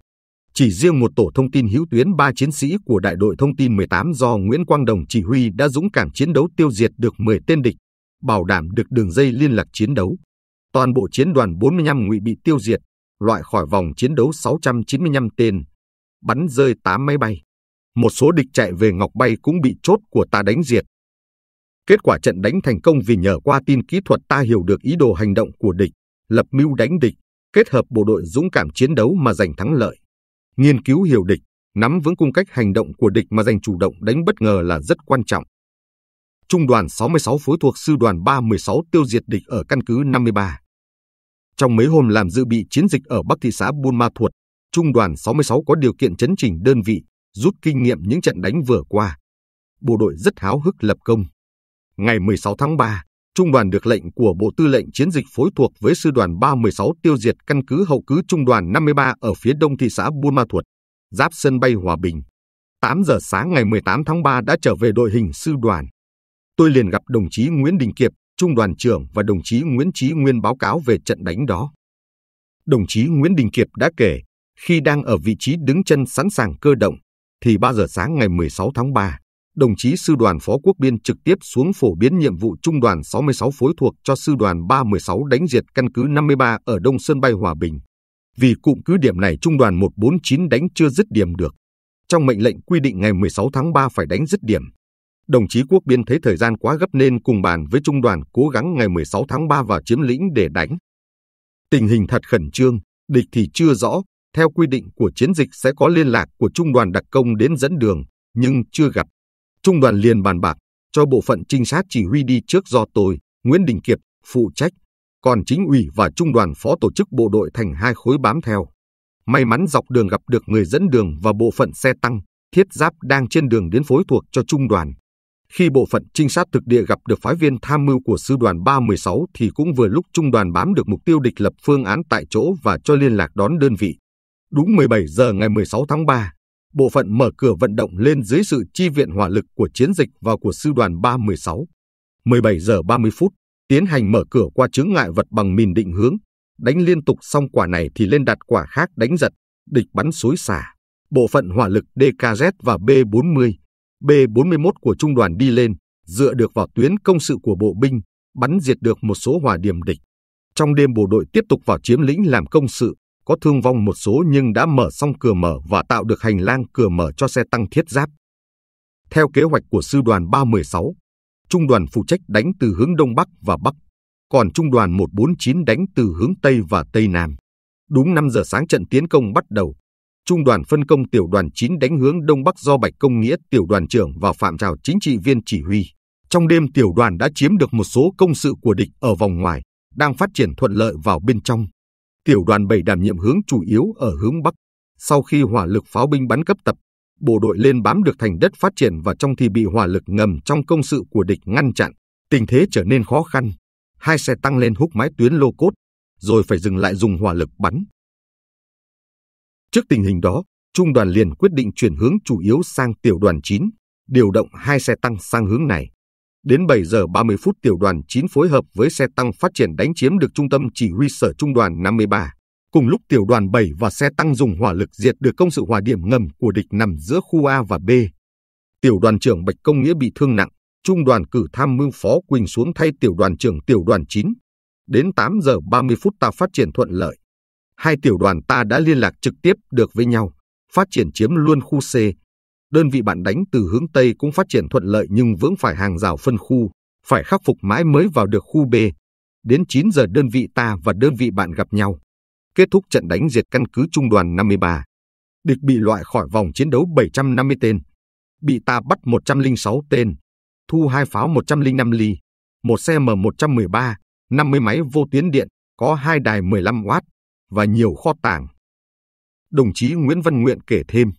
Chỉ riêng một tổ thông tin hữu tuyến ba chiến sĩ của đại đội thông tin 18 do Nguyễn Quang Đồng chỉ huy đã dũng cảm chiến đấu tiêu diệt được 10 tên địch, bảo đảm được đường dây liên lạc chiến đấu. Toàn bộ chiến đoàn 45 ngụy bị tiêu diệt, loại khỏi vòng chiến đấu 695 tên, bắn rơi 8 máy bay. Một số địch chạy về Ngọc Bay cũng bị chốt của ta đánh diệt. Kết quả trận đánh thành công vì nhờ qua tin kỹ thuật ta hiểu được ý đồ hành động của địch, lập mưu đánh địch, kết hợp bộ đội dũng cảm chiến đấu mà giành thắng lợi nghiên cứu hiểu địch, nắm vững cung cách hành động của địch mà giành chủ động đánh bất ngờ là rất quan trọng. Trung đoàn 66 phối thuộc sư đoàn 316 tiêu diệt địch ở căn cứ 53. Trong mấy hôm làm dự bị chiến dịch ở Bắc thị xã Buôn Ma Thuột, Trung đoàn 66 có điều kiện chấn chỉnh đơn vị, rút kinh nghiệm những trận đánh vừa qua. Bộ đội rất háo hức lập công. Ngày 16 tháng 3, Trung đoàn được lệnh của Bộ Tư lệnh Chiến dịch phối thuộc với Sư đoàn 316 tiêu diệt căn cứ hậu cứ Trung đoàn 53 ở phía đông thị xã Buôn Ma Thuột, giáp sân bay Hòa Bình. 8 giờ sáng ngày 18 tháng 3 đã trở về đội hình sư đoàn. Tôi liền gặp đồng chí Nguyễn Đình Kiệp, Trung đoàn trưởng và đồng chí Nguyễn Chí Nguyên báo cáo về trận đánh đó. Đồng chí Nguyễn Đình Kiệp đã kể, khi đang ở vị trí đứng chân sẵn sàng cơ động, thì 3 giờ sáng ngày 16 tháng 3, đồng chí sư đoàn phó quốc biên trực tiếp xuống phổ biến nhiệm vụ trung đoàn 66 phối thuộc cho sư đoàn 316 đánh diệt căn cứ 53 ở Đông Sơn Bay Hòa Bình. Vì cụm cứ điểm này trung đoàn 149 đánh chưa dứt điểm được. Trong mệnh lệnh quy định ngày 16 tháng 3 phải đánh dứt điểm. Đồng chí quốc biên thấy thời gian quá gấp nên cùng bàn với trung đoàn cố gắng ngày 16 tháng 3 vào chiếm lĩnh để đánh. Tình hình thật khẩn trương, địch thì chưa rõ, theo quy định của chiến dịch sẽ có liên lạc của trung đoàn đặc công đến dẫn đường, nhưng chưa gặp. Trung đoàn liền bàn bạc cho bộ phận trinh sát chỉ huy đi trước do tôi, Nguyễn Đình Kiệt phụ trách, còn chính ủy và trung đoàn phó tổ chức bộ đội thành hai khối bám theo. May mắn dọc đường gặp được người dẫn đường và bộ phận xe tăng, thiết giáp đang trên đường đến phối thuộc cho trung đoàn. Khi bộ phận trinh sát thực địa gặp được phái viên tham mưu của sư đoàn 316 thì cũng vừa lúc trung đoàn bám được mục tiêu địch lập phương án tại chỗ và cho liên lạc đón đơn vị. Đúng 17 giờ ngày 16 tháng 3, bộ phận mở cửa vận động lên dưới sự chi viện hỏa lực của chiến dịch và của sư đoàn 316. 17 giờ 30 phút, tiến hành mở cửa qua chướng ngại vật bằng mìn định hướng, đánh liên tục xong quả này thì lên đặt quả khác đánh giật, địch bắn xối xả. Bộ phận hỏa lực DKZ và B40, B41 của trung đoàn đi lên, dựa được vào tuyến công sự của bộ binh, bắn diệt được một số hỏa điểm địch. Trong đêm bộ đội tiếp tục vào chiếm lĩnh làm công sự, có thương vong một số nhưng đã mở xong cửa mở và tạo được hành lang cửa mở cho xe tăng thiết giáp. Theo kế hoạch của sư đoàn 316, trung đoàn phụ trách đánh từ hướng đông bắc và bắc, còn trung đoàn 149 đánh từ hướng tây và tây nam. Đúng 5 giờ sáng trận tiến công bắt đầu. Trung đoàn phân công tiểu đoàn 9 đánh hướng đông bắc do Bạch Công Nghĩa tiểu đoàn trưởng và Phạm Trào chính trị viên chỉ huy. Trong đêm tiểu đoàn đã chiếm được một số công sự của địch ở vòng ngoài, đang phát triển thuận lợi vào bên trong tiểu đoàn 7 đảm nhiệm hướng chủ yếu ở hướng Bắc. Sau khi hỏa lực pháo binh bắn cấp tập, bộ đội lên bám được thành đất phát triển và trong thì bị hỏa lực ngầm trong công sự của địch ngăn chặn, tình thế trở nên khó khăn. Hai xe tăng lên húc mái tuyến lô cốt, rồi phải dừng lại dùng hỏa lực bắn. Trước tình hình đó, trung đoàn liền quyết định chuyển hướng chủ yếu sang tiểu đoàn 9, điều động hai xe tăng sang hướng này. Đến 7 giờ 30 phút tiểu đoàn 9 phối hợp với xe tăng phát triển đánh chiếm được trung tâm chỉ huy sở trung đoàn 53. Cùng lúc tiểu đoàn 7 và xe tăng dùng hỏa lực diệt được công sự hòa điểm ngầm của địch nằm giữa khu A và B. Tiểu đoàn trưởng Bạch Công Nghĩa bị thương nặng, trung đoàn cử tham mưu phó Quỳnh xuống thay tiểu đoàn trưởng tiểu đoàn 9. Đến 8 giờ 30 phút ta phát triển thuận lợi. Hai tiểu đoàn ta đã liên lạc trực tiếp được với nhau, phát triển chiếm luôn khu C, đơn vị bạn đánh từ hướng Tây cũng phát triển thuận lợi nhưng vướng phải hàng rào phân khu, phải khắc phục mãi mới vào được khu B. Đến 9 giờ đơn vị ta và đơn vị bạn gặp nhau. Kết thúc trận đánh diệt căn cứ trung đoàn 53. Địch bị loại khỏi vòng chiến đấu 750 tên. Bị ta bắt 106 tên. Thu hai pháo 105 ly, một xe M113, 50 máy vô tuyến điện, có hai đài 15W và nhiều kho tàng. Đồng chí Nguyễn Văn Nguyện kể thêm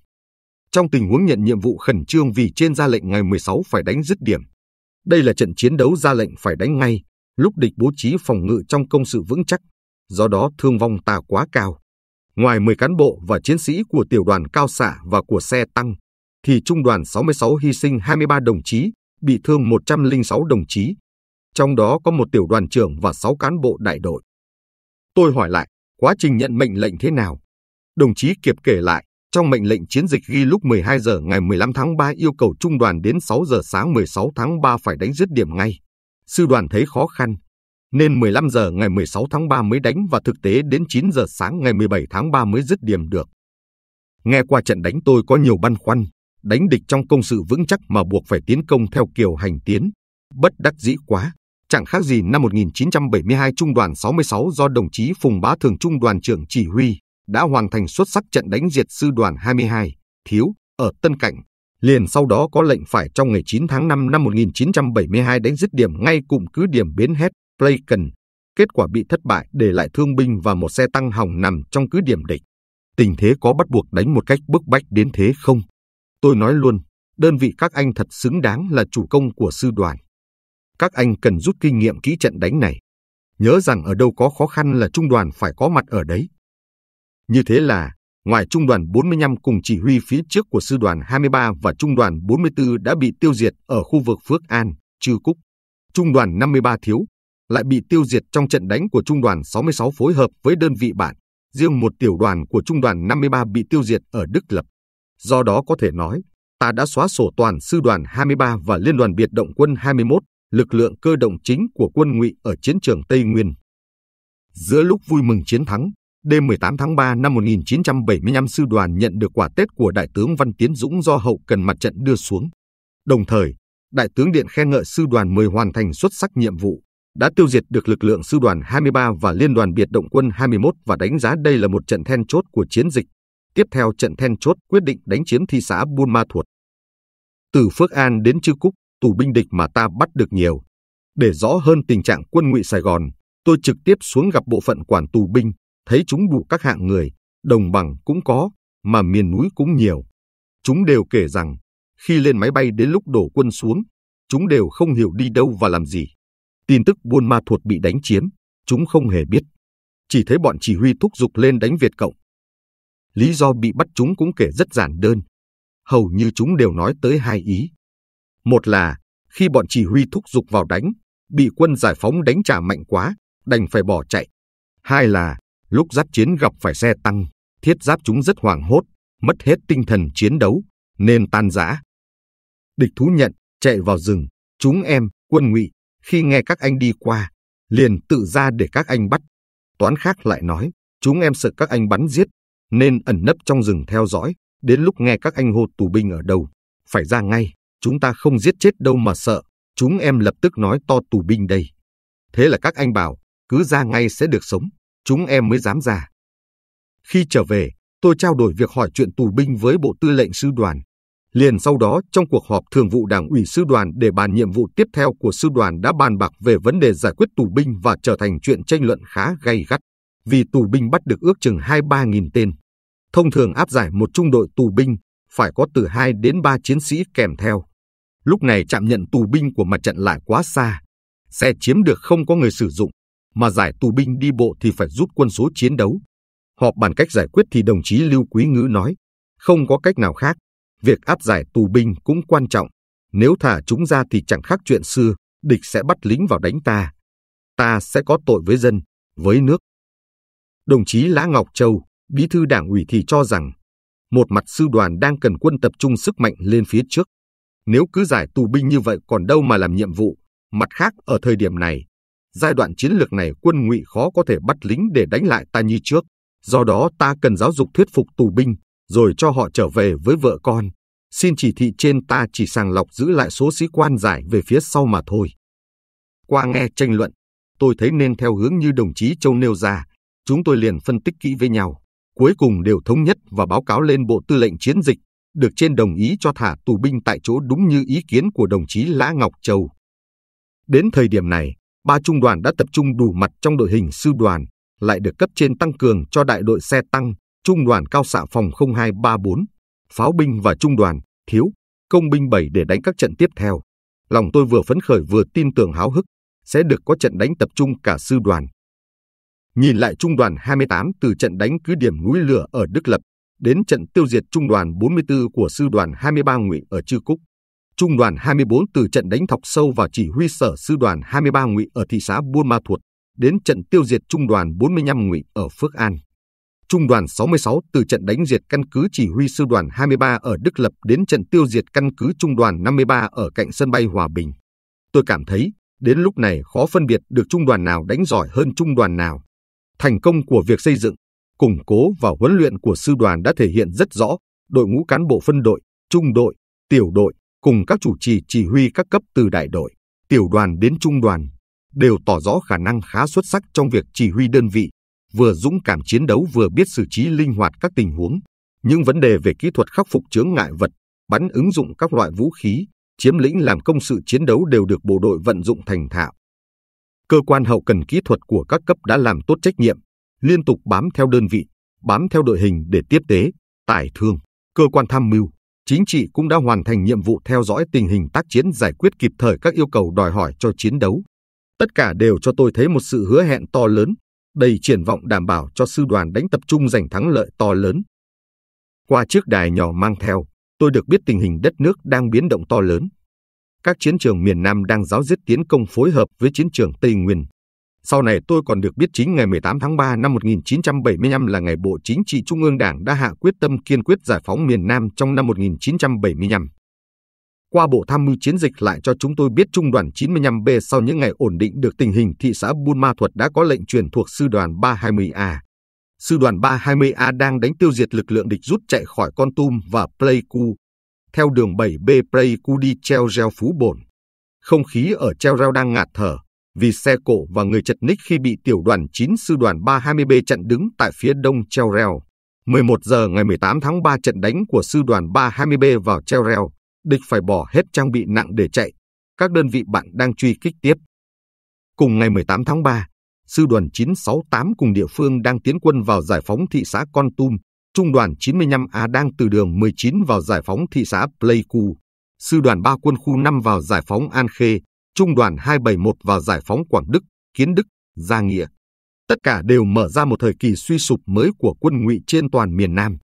trong tình huống nhận nhiệm vụ khẩn trương vì trên ra lệnh ngày 16 phải đánh dứt điểm. Đây là trận chiến đấu ra lệnh phải đánh ngay, lúc địch bố trí phòng ngự trong công sự vững chắc, do đó thương vong tà quá cao. Ngoài 10 cán bộ và chiến sĩ của tiểu đoàn cao xạ và của xe tăng, thì trung đoàn 66 hy sinh 23 đồng chí, bị thương 106 đồng chí. Trong đó có một tiểu đoàn trưởng và 6 cán bộ đại đội. Tôi hỏi lại, quá trình nhận mệnh lệnh thế nào? Đồng chí Kiệp kể lại, trong mệnh lệnh chiến dịch ghi lúc 12 giờ ngày 15 tháng 3 yêu cầu trung đoàn đến 6 giờ sáng 16 tháng 3 phải đánh dứt điểm ngay. Sư đoàn thấy khó khăn, nên 15 giờ ngày 16 tháng 3 mới đánh và thực tế đến 9 giờ sáng ngày 17 tháng 3 mới dứt điểm được. Nghe qua trận đánh tôi có nhiều băn khoăn, đánh địch trong công sự vững chắc mà buộc phải tiến công theo kiểu hành tiến. Bất đắc dĩ quá, chẳng khác gì năm 1972 Trung đoàn 66 do đồng chí Phùng Bá Thường Trung đoàn trưởng chỉ huy đã hoàn thành xuất sắc trận đánh diệt sư đoàn 22, thiếu, ở Tân Cảnh. Liền sau đó có lệnh phải trong ngày 9 tháng 5 năm 1972 đánh dứt điểm ngay cụm cứ điểm biến Hết, Playcon. Kết quả bị thất bại để lại thương binh và một xe tăng hỏng nằm trong cứ điểm địch. Tình thế có bắt buộc đánh một cách bức bách đến thế không? Tôi nói luôn, đơn vị các anh thật xứng đáng là chủ công của sư đoàn. Các anh cần rút kinh nghiệm kỹ trận đánh này. Nhớ rằng ở đâu có khó khăn là trung đoàn phải có mặt ở đấy. Như thế là, ngoài trung đoàn 45 cùng chỉ huy phía trước của sư đoàn 23 và trung đoàn 44 đã bị tiêu diệt ở khu vực Phước An, Trư Cúc. Trung đoàn 53 thiếu, lại bị tiêu diệt trong trận đánh của trung đoàn 66 phối hợp với đơn vị bạn. Riêng một tiểu đoàn của trung đoàn 53 bị tiêu diệt ở Đức Lập. Do đó có thể nói, ta đã xóa sổ toàn sư đoàn 23 và liên đoàn biệt động quân 21, lực lượng cơ động chính của quân ngụy ở chiến trường Tây Nguyên. Giữa lúc vui mừng chiến thắng, Đêm 18 tháng 3 năm 1975 sư đoàn nhận được quả Tết của Đại tướng Văn Tiến Dũng do hậu cần mặt trận đưa xuống. Đồng thời, Đại tướng Điện khen ngợi sư đoàn 10 hoàn thành xuất sắc nhiệm vụ, đã tiêu diệt được lực lượng sư đoàn 23 và liên đoàn biệt động quân 21 và đánh giá đây là một trận then chốt của chiến dịch. Tiếp theo trận then chốt quyết định đánh chiếm thị xã Buôn Ma Thuột. Từ Phước An đến Chư Cúc, tù binh địch mà ta bắt được nhiều. Để rõ hơn tình trạng quân ngụy Sài Gòn, tôi trực tiếp xuống gặp bộ phận quản tù binh, thấy chúng đủ các hạng người, đồng bằng cũng có, mà miền núi cũng nhiều. Chúng đều kể rằng, khi lên máy bay đến lúc đổ quân xuống, chúng đều không hiểu đi đâu và làm gì. Tin tức Buôn Ma Thuột bị đánh chiếm, chúng không hề biết. Chỉ thấy bọn chỉ huy thúc giục lên đánh Việt Cộng. Lý do bị bắt chúng cũng kể rất giản đơn. Hầu như chúng đều nói tới hai ý. Một là, khi bọn chỉ huy thúc giục vào đánh, bị quân giải phóng đánh trả mạnh quá, đành phải bỏ chạy. Hai là, Lúc giáp chiến gặp phải xe tăng, thiết giáp chúng rất hoảng hốt, mất hết tinh thần chiến đấu, nên tan rã. Địch thú nhận, chạy vào rừng, chúng em, quân ngụy, khi nghe các anh đi qua, liền tự ra để các anh bắt. Toán khác lại nói, chúng em sợ các anh bắn giết, nên ẩn nấp trong rừng theo dõi, đến lúc nghe các anh hô tù binh ở đâu, phải ra ngay, chúng ta không giết chết đâu mà sợ, chúng em lập tức nói to tù binh đây. Thế là các anh bảo, cứ ra ngay sẽ được sống chúng em mới dám ra. Khi trở về, tôi trao đổi việc hỏi chuyện tù binh với Bộ Tư lệnh Sư đoàn. Liền sau đó, trong cuộc họp thường vụ Đảng ủy Sư đoàn để bàn nhiệm vụ tiếp theo của Sư đoàn đã bàn bạc về vấn đề giải quyết tù binh và trở thành chuyện tranh luận khá gay gắt, vì tù binh bắt được ước chừng 2-3 nghìn tên. Thông thường áp giải một trung đội tù binh phải có từ 2 đến 3 chiến sĩ kèm theo. Lúc này chạm nhận tù binh của mặt trận lại quá xa, xe chiếm được không có người sử dụng, mà giải tù binh đi bộ thì phải rút quân số chiến đấu. Họp bàn cách giải quyết thì đồng chí Lưu Quý Ngữ nói, không có cách nào khác, việc áp giải tù binh cũng quan trọng, nếu thả chúng ra thì chẳng khác chuyện xưa, địch sẽ bắt lính vào đánh ta. Ta sẽ có tội với dân, với nước. Đồng chí Lã Ngọc Châu, bí thư đảng ủy thì cho rằng, một mặt sư đoàn đang cần quân tập trung sức mạnh lên phía trước. Nếu cứ giải tù binh như vậy còn đâu mà làm nhiệm vụ, mặt khác ở thời điểm này, giai đoạn chiến lược này quân ngụy khó có thể bắt lính để đánh lại ta như trước. Do đó ta cần giáo dục thuyết phục tù binh, rồi cho họ trở về với vợ con. Xin chỉ thị trên ta chỉ sàng lọc giữ lại số sĩ quan giải về phía sau mà thôi. Qua nghe tranh luận, tôi thấy nên theo hướng như đồng chí Châu nêu ra, chúng tôi liền phân tích kỹ với nhau. Cuối cùng đều thống nhất và báo cáo lên Bộ Tư lệnh Chiến dịch, được trên đồng ý cho thả tù binh tại chỗ đúng như ý kiến của đồng chí Lã Ngọc Châu. Đến thời điểm này, ba trung đoàn đã tập trung đủ mặt trong đội hình sư đoàn, lại được cấp trên tăng cường cho đại đội xe tăng, trung đoàn cao xạ phòng 0234, pháo binh và trung đoàn, thiếu, công binh 7 để đánh các trận tiếp theo. Lòng tôi vừa phấn khởi vừa tin tưởng háo hức, sẽ được có trận đánh tập trung cả sư đoàn. Nhìn lại trung đoàn 28 từ trận đánh cứ điểm núi lửa ở Đức Lập đến trận tiêu diệt trung đoàn 44 của sư đoàn 23 Ngụy ở Chư Cúc, Trung đoàn 24 từ trận đánh thọc sâu vào chỉ huy sở sư đoàn 23 ngụy ở thị xã Buôn Ma Thuột đến trận tiêu diệt trung đoàn 45 ngụy ở Phước An. Trung đoàn 66 từ trận đánh diệt căn cứ chỉ huy sư đoàn 23 ở Đức Lập đến trận tiêu diệt căn cứ trung đoàn 53 ở cạnh sân bay Hòa Bình. Tôi cảm thấy đến lúc này khó phân biệt được trung đoàn nào đánh giỏi hơn trung đoàn nào. Thành công của việc xây dựng, củng cố và huấn luyện của sư đoàn đã thể hiện rất rõ đội ngũ cán bộ phân đội, trung đội, tiểu đội, cùng các chủ trì chỉ huy các cấp từ đại đội, tiểu đoàn đến trung đoàn, đều tỏ rõ khả năng khá xuất sắc trong việc chỉ huy đơn vị, vừa dũng cảm chiến đấu vừa biết xử trí linh hoạt các tình huống. Những vấn đề về kỹ thuật khắc phục chướng ngại vật, bắn ứng dụng các loại vũ khí, chiếm lĩnh làm công sự chiến đấu đều được bộ đội vận dụng thành thạo. Cơ quan hậu cần kỹ thuật của các cấp đã làm tốt trách nhiệm, liên tục bám theo đơn vị, bám theo đội hình để tiếp tế, tải thương, cơ quan tham mưu, chính trị cũng đã hoàn thành nhiệm vụ theo dõi tình hình tác chiến giải quyết kịp thời các yêu cầu đòi hỏi cho chiến đấu. Tất cả đều cho tôi thấy một sự hứa hẹn to lớn, đầy triển vọng đảm bảo cho sư đoàn đánh tập trung giành thắng lợi to lớn. Qua chiếc đài nhỏ mang theo, tôi được biết tình hình đất nước đang biến động to lớn. Các chiến trường miền Nam đang giáo diết tiến công phối hợp với chiến trường Tây Nguyên. Sau này tôi còn được biết chính ngày 18 tháng 3 năm 1975 là ngày Bộ Chính trị Trung ương Đảng đã hạ quyết tâm kiên quyết giải phóng miền Nam trong năm 1975. Qua Bộ Tham mưu chiến dịch lại cho chúng tôi biết Trung đoàn 95B sau những ngày ổn định được tình hình thị xã Buôn Ma Thuột đã có lệnh truyền thuộc Sư đoàn 320A. Sư đoàn 320A đang đánh tiêu diệt lực lượng địch rút chạy khỏi Con Tum và Pleiku, theo đường 7B Pleiku đi treo reo Phú Bồn. Không khí ở treo reo đang ngạt thở, vì xe cộ và người chật ních khi bị tiểu đoàn 9 sư đoàn 320B chặn đứng tại phía đông treo reo. 11 giờ ngày 18 tháng 3 trận đánh của sư đoàn 320B vào treo reo, địch phải bỏ hết trang bị nặng để chạy. Các đơn vị bạn đang truy kích tiếp. Cùng ngày 18 tháng 3, sư đoàn 968 cùng địa phương đang tiến quân vào giải phóng thị xã Con Tum, trung đoàn 95A đang từ đường 19 vào giải phóng thị xã Pleiku, sư đoàn 3 quân khu 5 vào giải phóng An Khê, Trung đoàn 271 và giải phóng Quảng Đức, Kiến Đức, Gia Nghĩa. Tất cả đều mở ra một thời kỳ suy sụp mới của quân ngụy trên toàn miền Nam.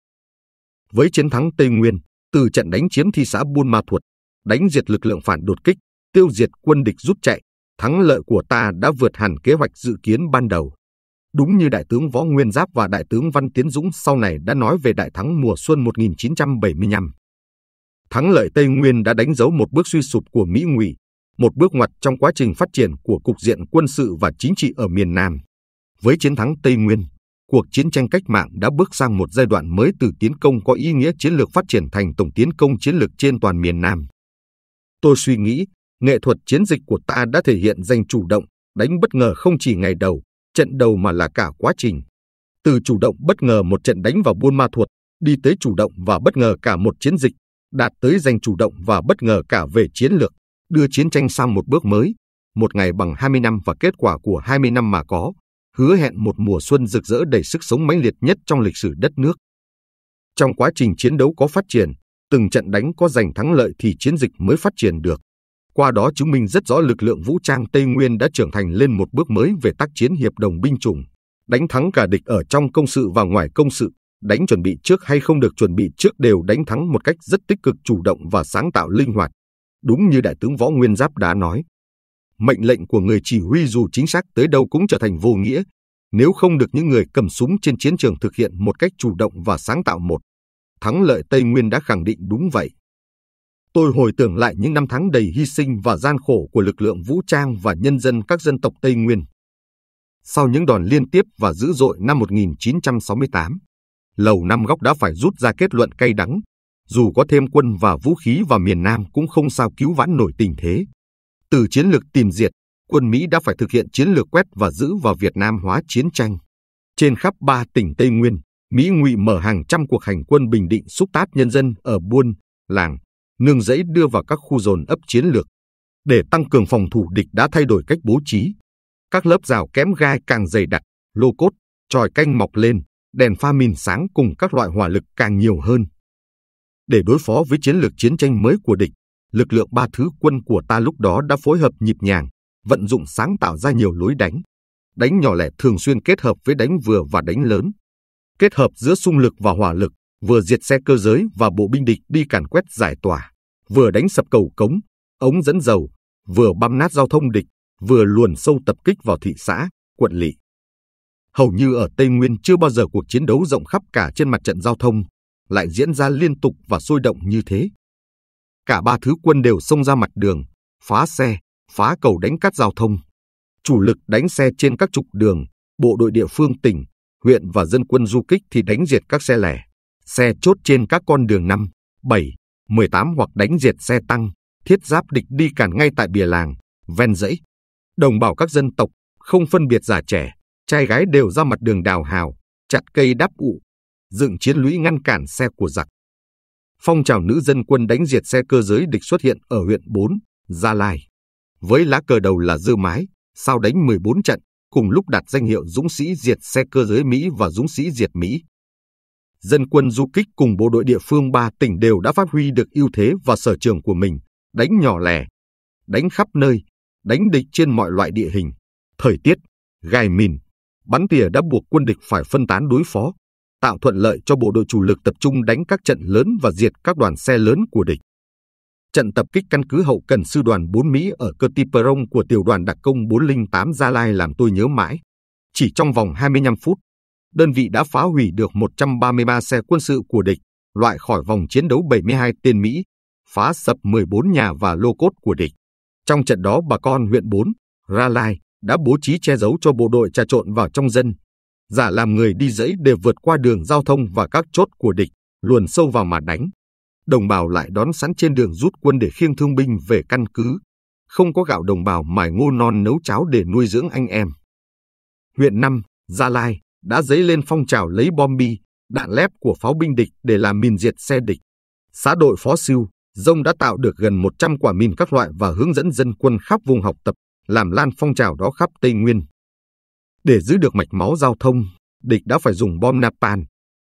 Với chiến thắng Tây Nguyên, từ trận đánh chiếm thị xã Buôn Ma Thuột, đánh diệt lực lượng phản đột kích, tiêu diệt quân địch rút chạy, thắng lợi của ta đã vượt hẳn kế hoạch dự kiến ban đầu. Đúng như Đại tướng Võ Nguyên Giáp và Đại tướng Văn Tiến Dũng sau này đã nói về đại thắng mùa xuân 1975. Thắng lợi Tây Nguyên đã đánh dấu một bước suy sụp của Mỹ Ngụy, một bước ngoặt trong quá trình phát triển của cục diện quân sự và chính trị ở miền Nam. Với chiến thắng Tây Nguyên, cuộc chiến tranh cách mạng đã bước sang một giai đoạn mới từ tiến công có ý nghĩa chiến lược phát triển thành tổng tiến công chiến lược trên toàn miền Nam. Tôi suy nghĩ, nghệ thuật chiến dịch của ta đã thể hiện danh chủ động, đánh bất ngờ không chỉ ngày đầu, trận đầu mà là cả quá trình. Từ chủ động bất ngờ một trận đánh vào Buôn Ma Thuột, đi tới chủ động và bất ngờ cả một chiến dịch, đạt tới danh chủ động và bất ngờ cả về chiến lược đưa chiến tranh sang một bước mới, một ngày bằng 20 năm và kết quả của 20 năm mà có, hứa hẹn một mùa xuân rực rỡ đầy sức sống mãnh liệt nhất trong lịch sử đất nước. Trong quá trình chiến đấu có phát triển, từng trận đánh có giành thắng lợi thì chiến dịch mới phát triển được. Qua đó chứng minh rất rõ lực lượng vũ trang Tây Nguyên đã trưởng thành lên một bước mới về tác chiến hiệp đồng binh chủng, đánh thắng cả địch ở trong công sự và ngoài công sự, đánh chuẩn bị trước hay không được chuẩn bị trước đều đánh thắng một cách rất tích cực chủ động và sáng tạo linh hoạt. Đúng như đại tướng Võ Nguyên Giáp đã nói, mệnh lệnh của người chỉ huy dù chính xác tới đâu cũng trở thành vô nghĩa nếu không được những người cầm súng trên chiến trường thực hiện một cách chủ động và sáng tạo một. Thắng lợi Tây Nguyên đã khẳng định đúng vậy. Tôi hồi tưởng lại những năm tháng đầy hy sinh và gian khổ của lực lượng vũ trang và nhân dân các dân tộc Tây Nguyên. Sau những đòn liên tiếp và dữ dội năm 1968, Lầu Năm Góc đã phải rút ra kết luận cay đắng dù có thêm quân và vũ khí vào miền Nam cũng không sao cứu vãn nổi tình thế. Từ chiến lược tìm diệt, quân Mỹ đã phải thực hiện chiến lược quét và giữ vào Việt Nam hóa chiến tranh. Trên khắp ba tỉnh Tây Nguyên, Mỹ ngụy mở hàng trăm cuộc hành quân bình định xúc tát nhân dân ở buôn, làng, nương rẫy đưa vào các khu dồn ấp chiến lược. Để tăng cường phòng thủ địch đã thay đổi cách bố trí. Các lớp rào kém gai càng dày đặc, lô cốt, tròi canh mọc lên, đèn pha mìn sáng cùng các loại hỏa lực càng nhiều hơn. Để đối phó với chiến lược chiến tranh mới của địch, lực lượng ba thứ quân của ta lúc đó đã phối hợp nhịp nhàng, vận dụng sáng tạo ra nhiều lối đánh. Đánh nhỏ lẻ thường xuyên kết hợp với đánh vừa và đánh lớn. Kết hợp giữa xung lực và hỏa lực, vừa diệt xe cơ giới và bộ binh địch đi càn quét giải tỏa, vừa đánh sập cầu cống, ống dẫn dầu, vừa băm nát giao thông địch, vừa luồn sâu tập kích vào thị xã, quận lỵ. Hầu như ở Tây Nguyên chưa bao giờ cuộc chiến đấu rộng khắp cả trên mặt trận giao thông, lại diễn ra liên tục và sôi động như thế. Cả ba thứ quân đều xông ra mặt đường, phá xe, phá cầu đánh cắt giao thông. Chủ lực đánh xe trên các trục đường, bộ đội địa phương tỉnh, huyện và dân quân du kích thì đánh diệt các xe lẻ, xe chốt trên các con đường 5, 7, 18 hoặc đánh diệt xe tăng, thiết giáp địch đi cản ngay tại bìa làng, ven dãy. Đồng bào các dân tộc, không phân biệt già trẻ, trai gái đều ra mặt đường đào hào, chặt cây đáp ụ, dựng chiến lũy ngăn cản xe của giặc. Phong trào nữ dân quân đánh diệt xe cơ giới địch xuất hiện ở huyện 4, Gia Lai. Với lá cờ đầu là dư mái, sau đánh 14 trận, cùng lúc đặt danh hiệu dũng sĩ diệt xe cơ giới Mỹ và dũng sĩ diệt Mỹ. Dân quân du kích cùng bộ đội địa phương ba tỉnh đều đã phát huy được ưu thế và sở trường của mình, đánh nhỏ lẻ, đánh khắp nơi, đánh địch trên mọi loại địa hình, thời tiết, gai mìn, bắn tỉa đã buộc quân địch phải phân tán đối phó, tạo thuận lợi cho bộ đội chủ lực tập trung đánh các trận lớn và diệt các đoàn xe lớn của địch. Trận tập kích căn cứ hậu cần sư đoàn 4 Mỹ ở Cơ Ti của tiểu đoàn đặc công 408 Gia Lai làm tôi nhớ mãi. Chỉ trong vòng 25 phút, đơn vị đã phá hủy được 133 xe quân sự của địch, loại khỏi vòng chiến đấu 72 tên Mỹ, phá sập 14 nhà và lô cốt của địch. Trong trận đó bà con huyện 4, gia Lai, đã bố trí che giấu cho bộ đội trà trộn vào trong dân, giả làm người đi dẫy để vượt qua đường giao thông và các chốt của địch, luồn sâu vào mà đánh. Đồng bào lại đón sẵn trên đường rút quân để khiêng thương binh về căn cứ. Không có gạo đồng bào mài ngô non nấu cháo để nuôi dưỡng anh em. Huyện Năm, Gia Lai đã dấy lên phong trào lấy bom bi, đạn lép của pháo binh địch để làm mìn diệt xe địch. Xã đội Phó Siêu, Dông đã tạo được gần 100 quả mìn các loại và hướng dẫn dân quân khắp vùng học tập, làm lan phong trào đó khắp Tây Nguyên. Để giữ được mạch máu giao thông, địch đã phải dùng bom napalm,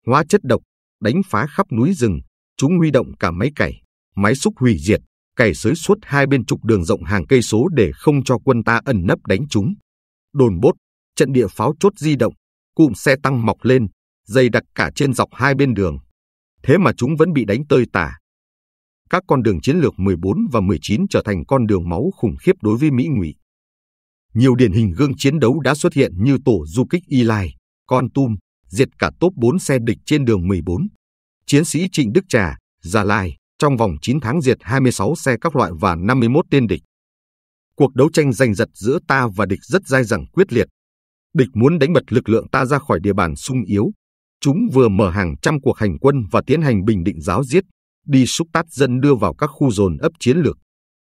hóa chất độc, đánh phá khắp núi rừng. Chúng huy động cả máy cày, máy xúc hủy diệt, cày sới suốt hai bên trục đường rộng hàng cây số để không cho quân ta ẩn nấp đánh chúng. Đồn bốt, trận địa pháo chốt di động, cụm xe tăng mọc lên, dày đặc cả trên dọc hai bên đường. Thế mà chúng vẫn bị đánh tơi tả. Các con đường chiến lược 14 và 19 trở thành con đường máu khủng khiếp đối với Mỹ ngụy nhiều điển hình gương chiến đấu đã xuất hiện như tổ du kích Y Lai, Con Tum, diệt cả top 4 xe địch trên đường 14. Chiến sĩ Trịnh Đức Trà, Gia Lai, trong vòng 9 tháng diệt 26 xe các loại và 51 tên địch. Cuộc đấu tranh giành giật giữa ta và địch rất dai dẳng quyết liệt. Địch muốn đánh bật lực lượng ta ra khỏi địa bàn sung yếu. Chúng vừa mở hàng trăm cuộc hành quân và tiến hành bình định giáo giết, đi xúc tát dân đưa vào các khu dồn ấp chiến lược.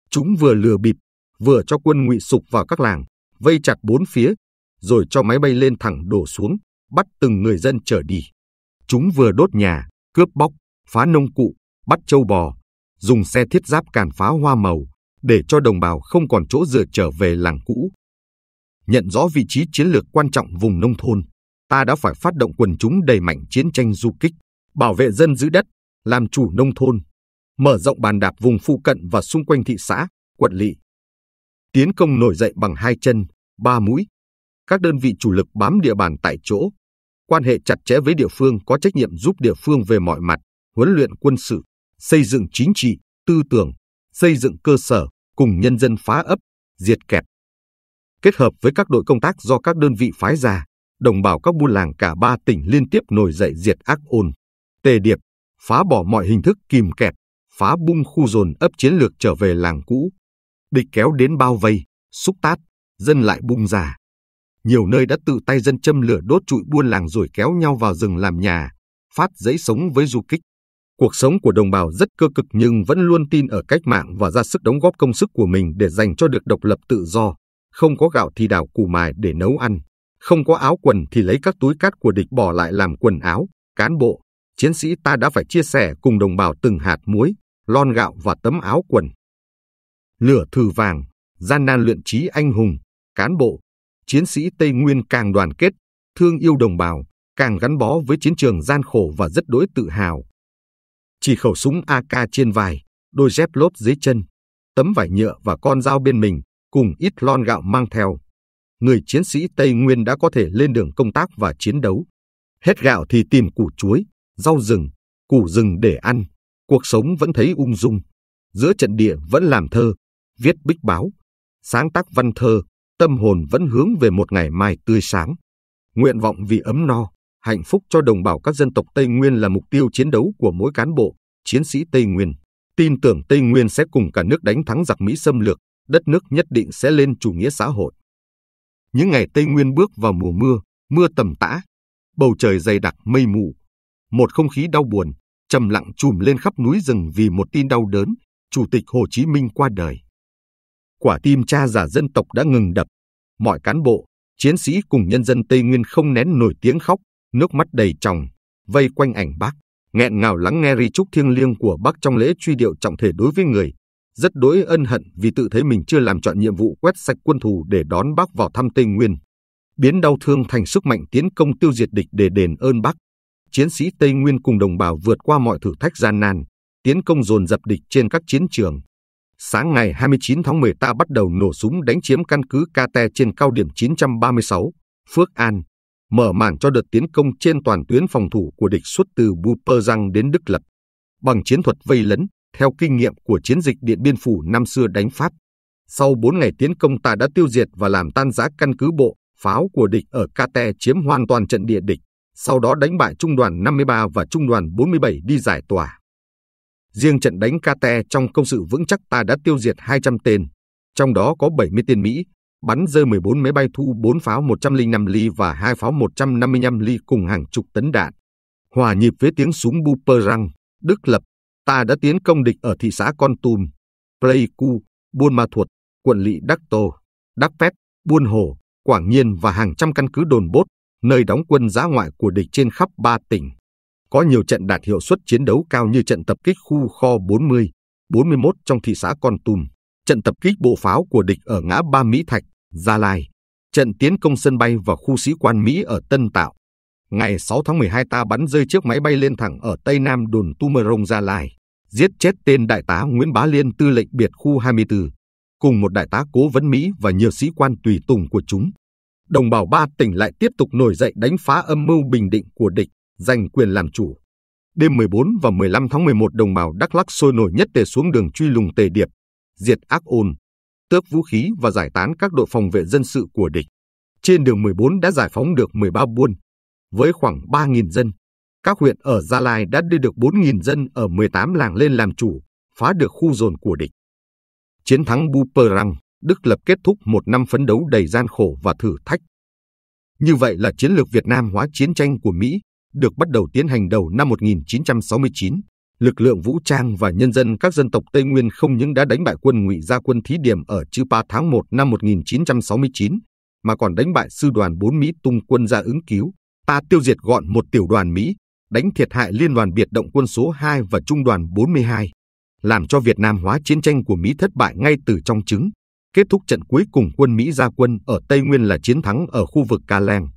Chúng vừa lừa bịp, vừa cho quân ngụy sục vào các làng, vây chặt bốn phía, rồi cho máy bay lên thẳng đổ xuống, bắt từng người dân trở đi. Chúng vừa đốt nhà, cướp bóc, phá nông cụ, bắt châu bò, dùng xe thiết giáp càn phá hoa màu, để cho đồng bào không còn chỗ dựa trở về làng cũ. Nhận rõ vị trí chiến lược quan trọng vùng nông thôn, ta đã phải phát động quần chúng đầy mạnh chiến tranh du kích, bảo vệ dân giữ đất, làm chủ nông thôn, mở rộng bàn đạp vùng phụ cận và xung quanh thị xã, quận lỵ tiến công nổi dậy bằng hai chân, ba mũi. Các đơn vị chủ lực bám địa bàn tại chỗ, quan hệ chặt chẽ với địa phương có trách nhiệm giúp địa phương về mọi mặt, huấn luyện quân sự, xây dựng chính trị, tư tưởng, xây dựng cơ sở, cùng nhân dân phá ấp, diệt kẹt. Kết hợp với các đội công tác do các đơn vị phái ra, đồng bào các buôn làng cả ba tỉnh liên tiếp nổi dậy diệt ác ôn, tề điệp, phá bỏ mọi hình thức kìm kẹp, phá bung khu dồn ấp chiến lược trở về làng cũ, Địch kéo đến bao vây, xúc tát, dân lại bung ra. Nhiều nơi đã tự tay dân châm lửa đốt trụi buôn làng rồi kéo nhau vào rừng làm nhà, phát giấy sống với du kích. Cuộc sống của đồng bào rất cơ cực nhưng vẫn luôn tin ở cách mạng và ra sức đóng góp công sức của mình để dành cho được độc lập tự do. Không có gạo thì đào củ mài để nấu ăn, không có áo quần thì lấy các túi cát của địch bỏ lại làm quần áo, cán bộ, chiến sĩ ta đã phải chia sẻ cùng đồng bào từng hạt muối, lon gạo và tấm áo quần. Lửa thử vàng, gian nan luyện trí anh hùng, cán bộ, chiến sĩ Tây Nguyên càng đoàn kết, thương yêu đồng bào, càng gắn bó với chiến trường gian khổ và rất đối tự hào. Chỉ khẩu súng AK trên vai, đôi dép lốp dưới chân, tấm vải nhựa và con dao bên mình, cùng ít lon gạo mang theo. Người chiến sĩ Tây Nguyên đã có thể lên đường công tác và chiến đấu. Hết gạo thì tìm củ chuối, rau rừng, củ rừng để ăn. Cuộc sống vẫn thấy ung dung. Giữa trận địa vẫn làm thơ, viết bích báo, sáng tác văn thơ, tâm hồn vẫn hướng về một ngày mai tươi sáng. Nguyện vọng vì ấm no, hạnh phúc cho đồng bào các dân tộc Tây Nguyên là mục tiêu chiến đấu của mỗi cán bộ, chiến sĩ Tây Nguyên. Tin tưởng Tây Nguyên sẽ cùng cả nước đánh thắng giặc Mỹ xâm lược, đất nước nhất định sẽ lên chủ nghĩa xã hội. Những ngày Tây Nguyên bước vào mùa mưa, mưa tầm tã, bầu trời dày đặc mây mù. Một không khí đau buồn, trầm lặng trùm lên khắp núi rừng vì một tin đau đớn, Chủ tịch Hồ Chí Minh qua đời quả tim cha già dân tộc đã ngừng đập. Mọi cán bộ, chiến sĩ cùng nhân dân Tây Nguyên không nén nổi tiếng khóc, nước mắt đầy tròng, vây quanh ảnh bác, nghẹn ngào lắng nghe ri chúc thiêng liêng của bác trong lễ truy điệu trọng thể đối với người. Rất đối ân hận vì tự thấy mình chưa làm chọn nhiệm vụ quét sạch quân thù để đón bác vào thăm Tây Nguyên. Biến đau thương thành sức mạnh tiến công tiêu diệt địch để đền ơn bác. Chiến sĩ Tây Nguyên cùng đồng bào vượt qua mọi thử thách gian nan, tiến công dồn dập địch trên các chiến trường sáng ngày 29 tháng 10 ta bắt đầu nổ súng đánh chiếm căn cứ Kate trên cao điểm 936, Phước An, mở màn cho đợt tiến công trên toàn tuyến phòng thủ của địch suốt từ Buperang đến Đức Lập. Bằng chiến thuật vây lấn, theo kinh nghiệm của chiến dịch Điện Biên Phủ năm xưa đánh Pháp, sau 4 ngày tiến công ta đã tiêu diệt và làm tan rã căn cứ bộ, pháo của địch ở Kate chiếm hoàn toàn trận địa địch, sau đó đánh bại trung đoàn 53 và trung đoàn 47 đi giải tỏa. Riêng trận đánh Kate trong công sự vững chắc ta đã tiêu diệt 200 tên, trong đó có 70 tên Mỹ, bắn rơi 14 máy bay thu 4 pháo 105 ly và 2 pháo 155 ly cùng hàng chục tấn đạn. Hòa nhịp với tiếng súng Buperang, Đức Lập, ta đã tiến công địch ở thị xã Con Tum, Pleiku, Buôn Ma Thuột, quận lỵ Đắc Tô, Đắc Pét, Buôn Hồ, Quảng Nhiên và hàng trăm căn cứ đồn bốt, nơi đóng quân giã ngoại của địch trên khắp ba tỉnh. Có nhiều trận đạt hiệu suất chiến đấu cao như trận tập kích khu kho 40, 41 trong thị xã Con Tum, trận tập kích bộ pháo của địch ở ngã Ba Mỹ Thạch, Gia Lai, trận tiến công sân bay và khu sĩ quan Mỹ ở Tân Tạo. Ngày 6 tháng 12 ta bắn rơi chiếc máy bay lên thẳng ở Tây Nam đồn Tumerong Gia Lai, giết chết tên đại tá Nguyễn Bá Liên tư lệnh biệt khu 24, cùng một đại tá cố vấn Mỹ và nhiều sĩ quan tùy tùng của chúng. Đồng bào ba tỉnh lại tiếp tục nổi dậy đánh phá âm mưu bình định của địch giành quyền làm chủ. Đêm 14 và 15 tháng 11 đồng bào Đắk Lắc sôi nổi nhất để xuống đường truy lùng tề điệp, diệt ác ôn, tước vũ khí và giải tán các đội phòng vệ dân sự của địch. Trên đường 14 đã giải phóng được 13 buôn, với khoảng 3.000 dân. Các huyện ở Gia Lai đã đưa được 4.000 dân ở 18 làng lên làm chủ, phá được khu dồn của địch. Chiến thắng Buperang, Đức lập kết thúc một năm phấn đấu đầy gian khổ và thử thách. Như vậy là chiến lược Việt Nam hóa chiến tranh của Mỹ được bắt đầu tiến hành đầu năm 1969, lực lượng vũ trang và nhân dân các dân tộc Tây Nguyên không những đã đánh bại quân Ngụy Gia quân thí điểm ở Chư Pa tháng 1 năm 1969, mà còn đánh bại sư đoàn 4 Mỹ tung quân ra ứng cứu, ta tiêu diệt gọn một tiểu đoàn Mỹ, đánh thiệt hại liên đoàn biệt động quân số 2 và trung đoàn 42, làm cho Việt Nam hóa chiến tranh của Mỹ thất bại ngay từ trong trứng. Kết thúc trận cuối cùng quân Mỹ ra quân ở Tây Nguyên là chiến thắng ở khu vực Ca Leng.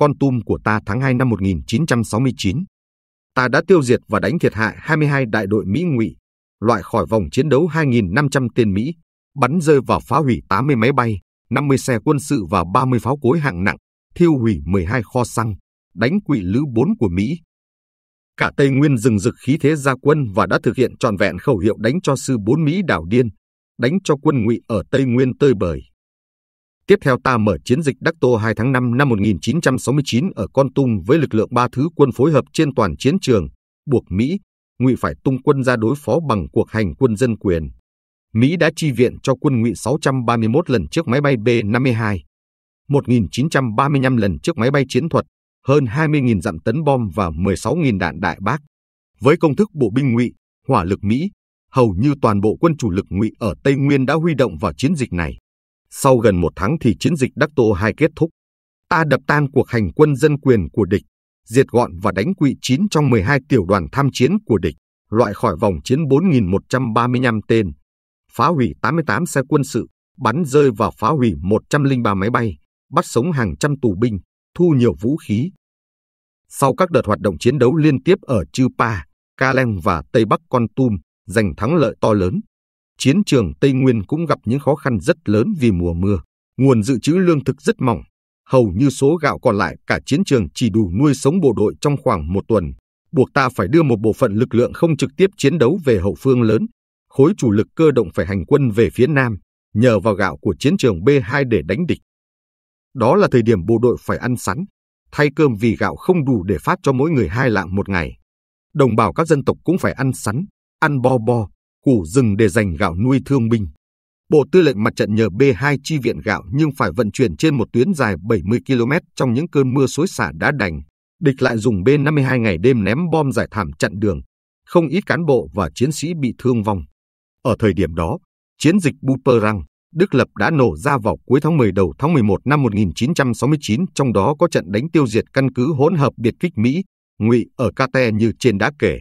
Con Tum của ta tháng 2 năm 1969. Ta đã tiêu diệt và đánh thiệt hại 22 đại đội Mỹ ngụy, loại khỏi vòng chiến đấu 2.500 tên Mỹ, bắn rơi và phá hủy 80 máy bay, 50 xe quân sự và 30 pháo cối hạng nặng, thiêu hủy 12 kho xăng, đánh quỵ lữ 4 của Mỹ. Cả Tây Nguyên rừng rực khí thế gia quân và đã thực hiện trọn vẹn khẩu hiệu đánh cho sư bốn Mỹ đảo điên, đánh cho quân ngụy ở Tây Nguyên tơi bời. Tiếp theo ta mở chiến dịch Đắc Tô 2 tháng 5 năm 1969 ở Con Tum với lực lượng ba thứ quân phối hợp trên toàn chiến trường, buộc Mỹ, Ngụy phải tung quân ra đối phó bằng cuộc hành quân dân quyền. Mỹ đã chi viện cho quân Ngụy 631 lần trước máy bay B-52, 1935 lần trước máy bay chiến thuật, hơn 20.000 dặm tấn bom và 16.000 đạn đại bác. Với công thức bộ binh Ngụy, hỏa lực Mỹ, hầu như toàn bộ quân chủ lực Ngụy ở Tây Nguyên đã huy động vào chiến dịch này. Sau gần một tháng thì chiến dịch Đắc Tô hai kết thúc. Ta đập tan cuộc hành quân dân quyền của địch, diệt gọn và đánh quỵ 9 trong 12 tiểu đoàn tham chiến của địch, loại khỏi vòng chiến 4.135 tên, phá hủy 88 xe quân sự, bắn rơi và phá hủy 103 máy bay, bắt sống hàng trăm tù binh, thu nhiều vũ khí. Sau các đợt hoạt động chiến đấu liên tiếp ở Chư Pa, Ca Kaleng và Tây Bắc Con Tum, giành thắng lợi to lớn, chiến trường Tây Nguyên cũng gặp những khó khăn rất lớn vì mùa mưa. Nguồn dự trữ lương thực rất mỏng, hầu như số gạo còn lại cả chiến trường chỉ đủ nuôi sống bộ đội trong khoảng một tuần. Buộc ta phải đưa một bộ phận lực lượng không trực tiếp chiến đấu về hậu phương lớn, khối chủ lực cơ động phải hành quân về phía Nam, nhờ vào gạo của chiến trường B2 để đánh địch. Đó là thời điểm bộ đội phải ăn sắn, thay cơm vì gạo không đủ để phát cho mỗi người hai lạng một ngày. Đồng bào các dân tộc cũng phải ăn sắn, ăn bo bo, củ rừng để dành gạo nuôi thương binh. Bộ Tư lệnh Mặt trận nhờ B2 chi viện gạo nhưng phải vận chuyển trên một tuyến dài 70 km trong những cơn mưa xối xả đá đành. Địch lại dùng B52 ngày đêm ném bom giải thảm chặn đường. Không ít cán bộ và chiến sĩ bị thương vong. Ở thời điểm đó, chiến dịch Buperang, Đức Lập đã nổ ra vào cuối tháng 10 đầu tháng 11 năm 1969, trong đó có trận đánh tiêu diệt căn cứ hỗn hợp biệt kích Mỹ, ngụy ở Kate như trên đã kể.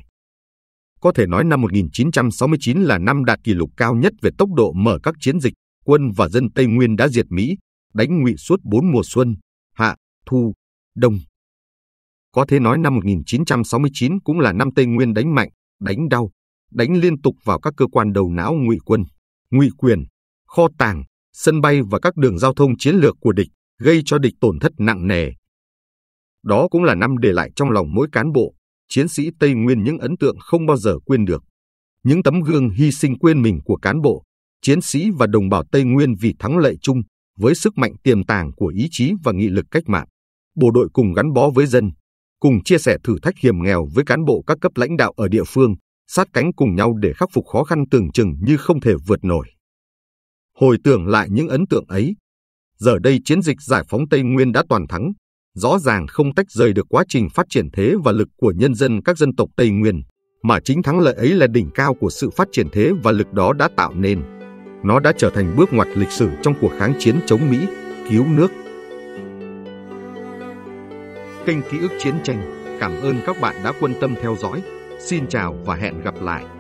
Có thể nói năm 1969 là năm đạt kỷ lục cao nhất về tốc độ mở các chiến dịch, quân và dân Tây Nguyên đã diệt Mỹ, đánh ngụy suốt bốn mùa xuân, hạ, thu, đông. Có thể nói năm 1969 cũng là năm Tây Nguyên đánh mạnh, đánh đau, đánh liên tục vào các cơ quan đầu não ngụy quân, ngụy quyền, kho tàng, sân bay và các đường giao thông chiến lược của địch, gây cho địch tổn thất nặng nề. Đó cũng là năm để lại trong lòng mỗi cán bộ, chiến sĩ Tây Nguyên những ấn tượng không bao giờ quên được. Những tấm gương hy sinh quên mình của cán bộ, chiến sĩ và đồng bào Tây Nguyên vì thắng lợi chung với sức mạnh tiềm tàng của ý chí và nghị lực cách mạng. Bộ đội cùng gắn bó với dân, cùng chia sẻ thử thách hiểm nghèo với cán bộ các cấp lãnh đạo ở địa phương, sát cánh cùng nhau để khắc phục khó khăn tưởng chừng như không thể vượt nổi. Hồi tưởng lại những ấn tượng ấy, giờ đây chiến dịch giải phóng Tây Nguyên đã toàn thắng, rõ ràng không tách rời được quá trình phát triển thế và lực của nhân dân các dân tộc Tây Nguyên, mà chính thắng lợi ấy là đỉnh cao của sự phát triển thế và lực đó đã tạo nên. Nó đã trở thành bước ngoặt lịch sử trong cuộc kháng chiến chống Mỹ, cứu nước. Kênh Ký ức Chiến tranh cảm ơn các bạn đã quan tâm theo dõi. Xin chào và hẹn gặp lại!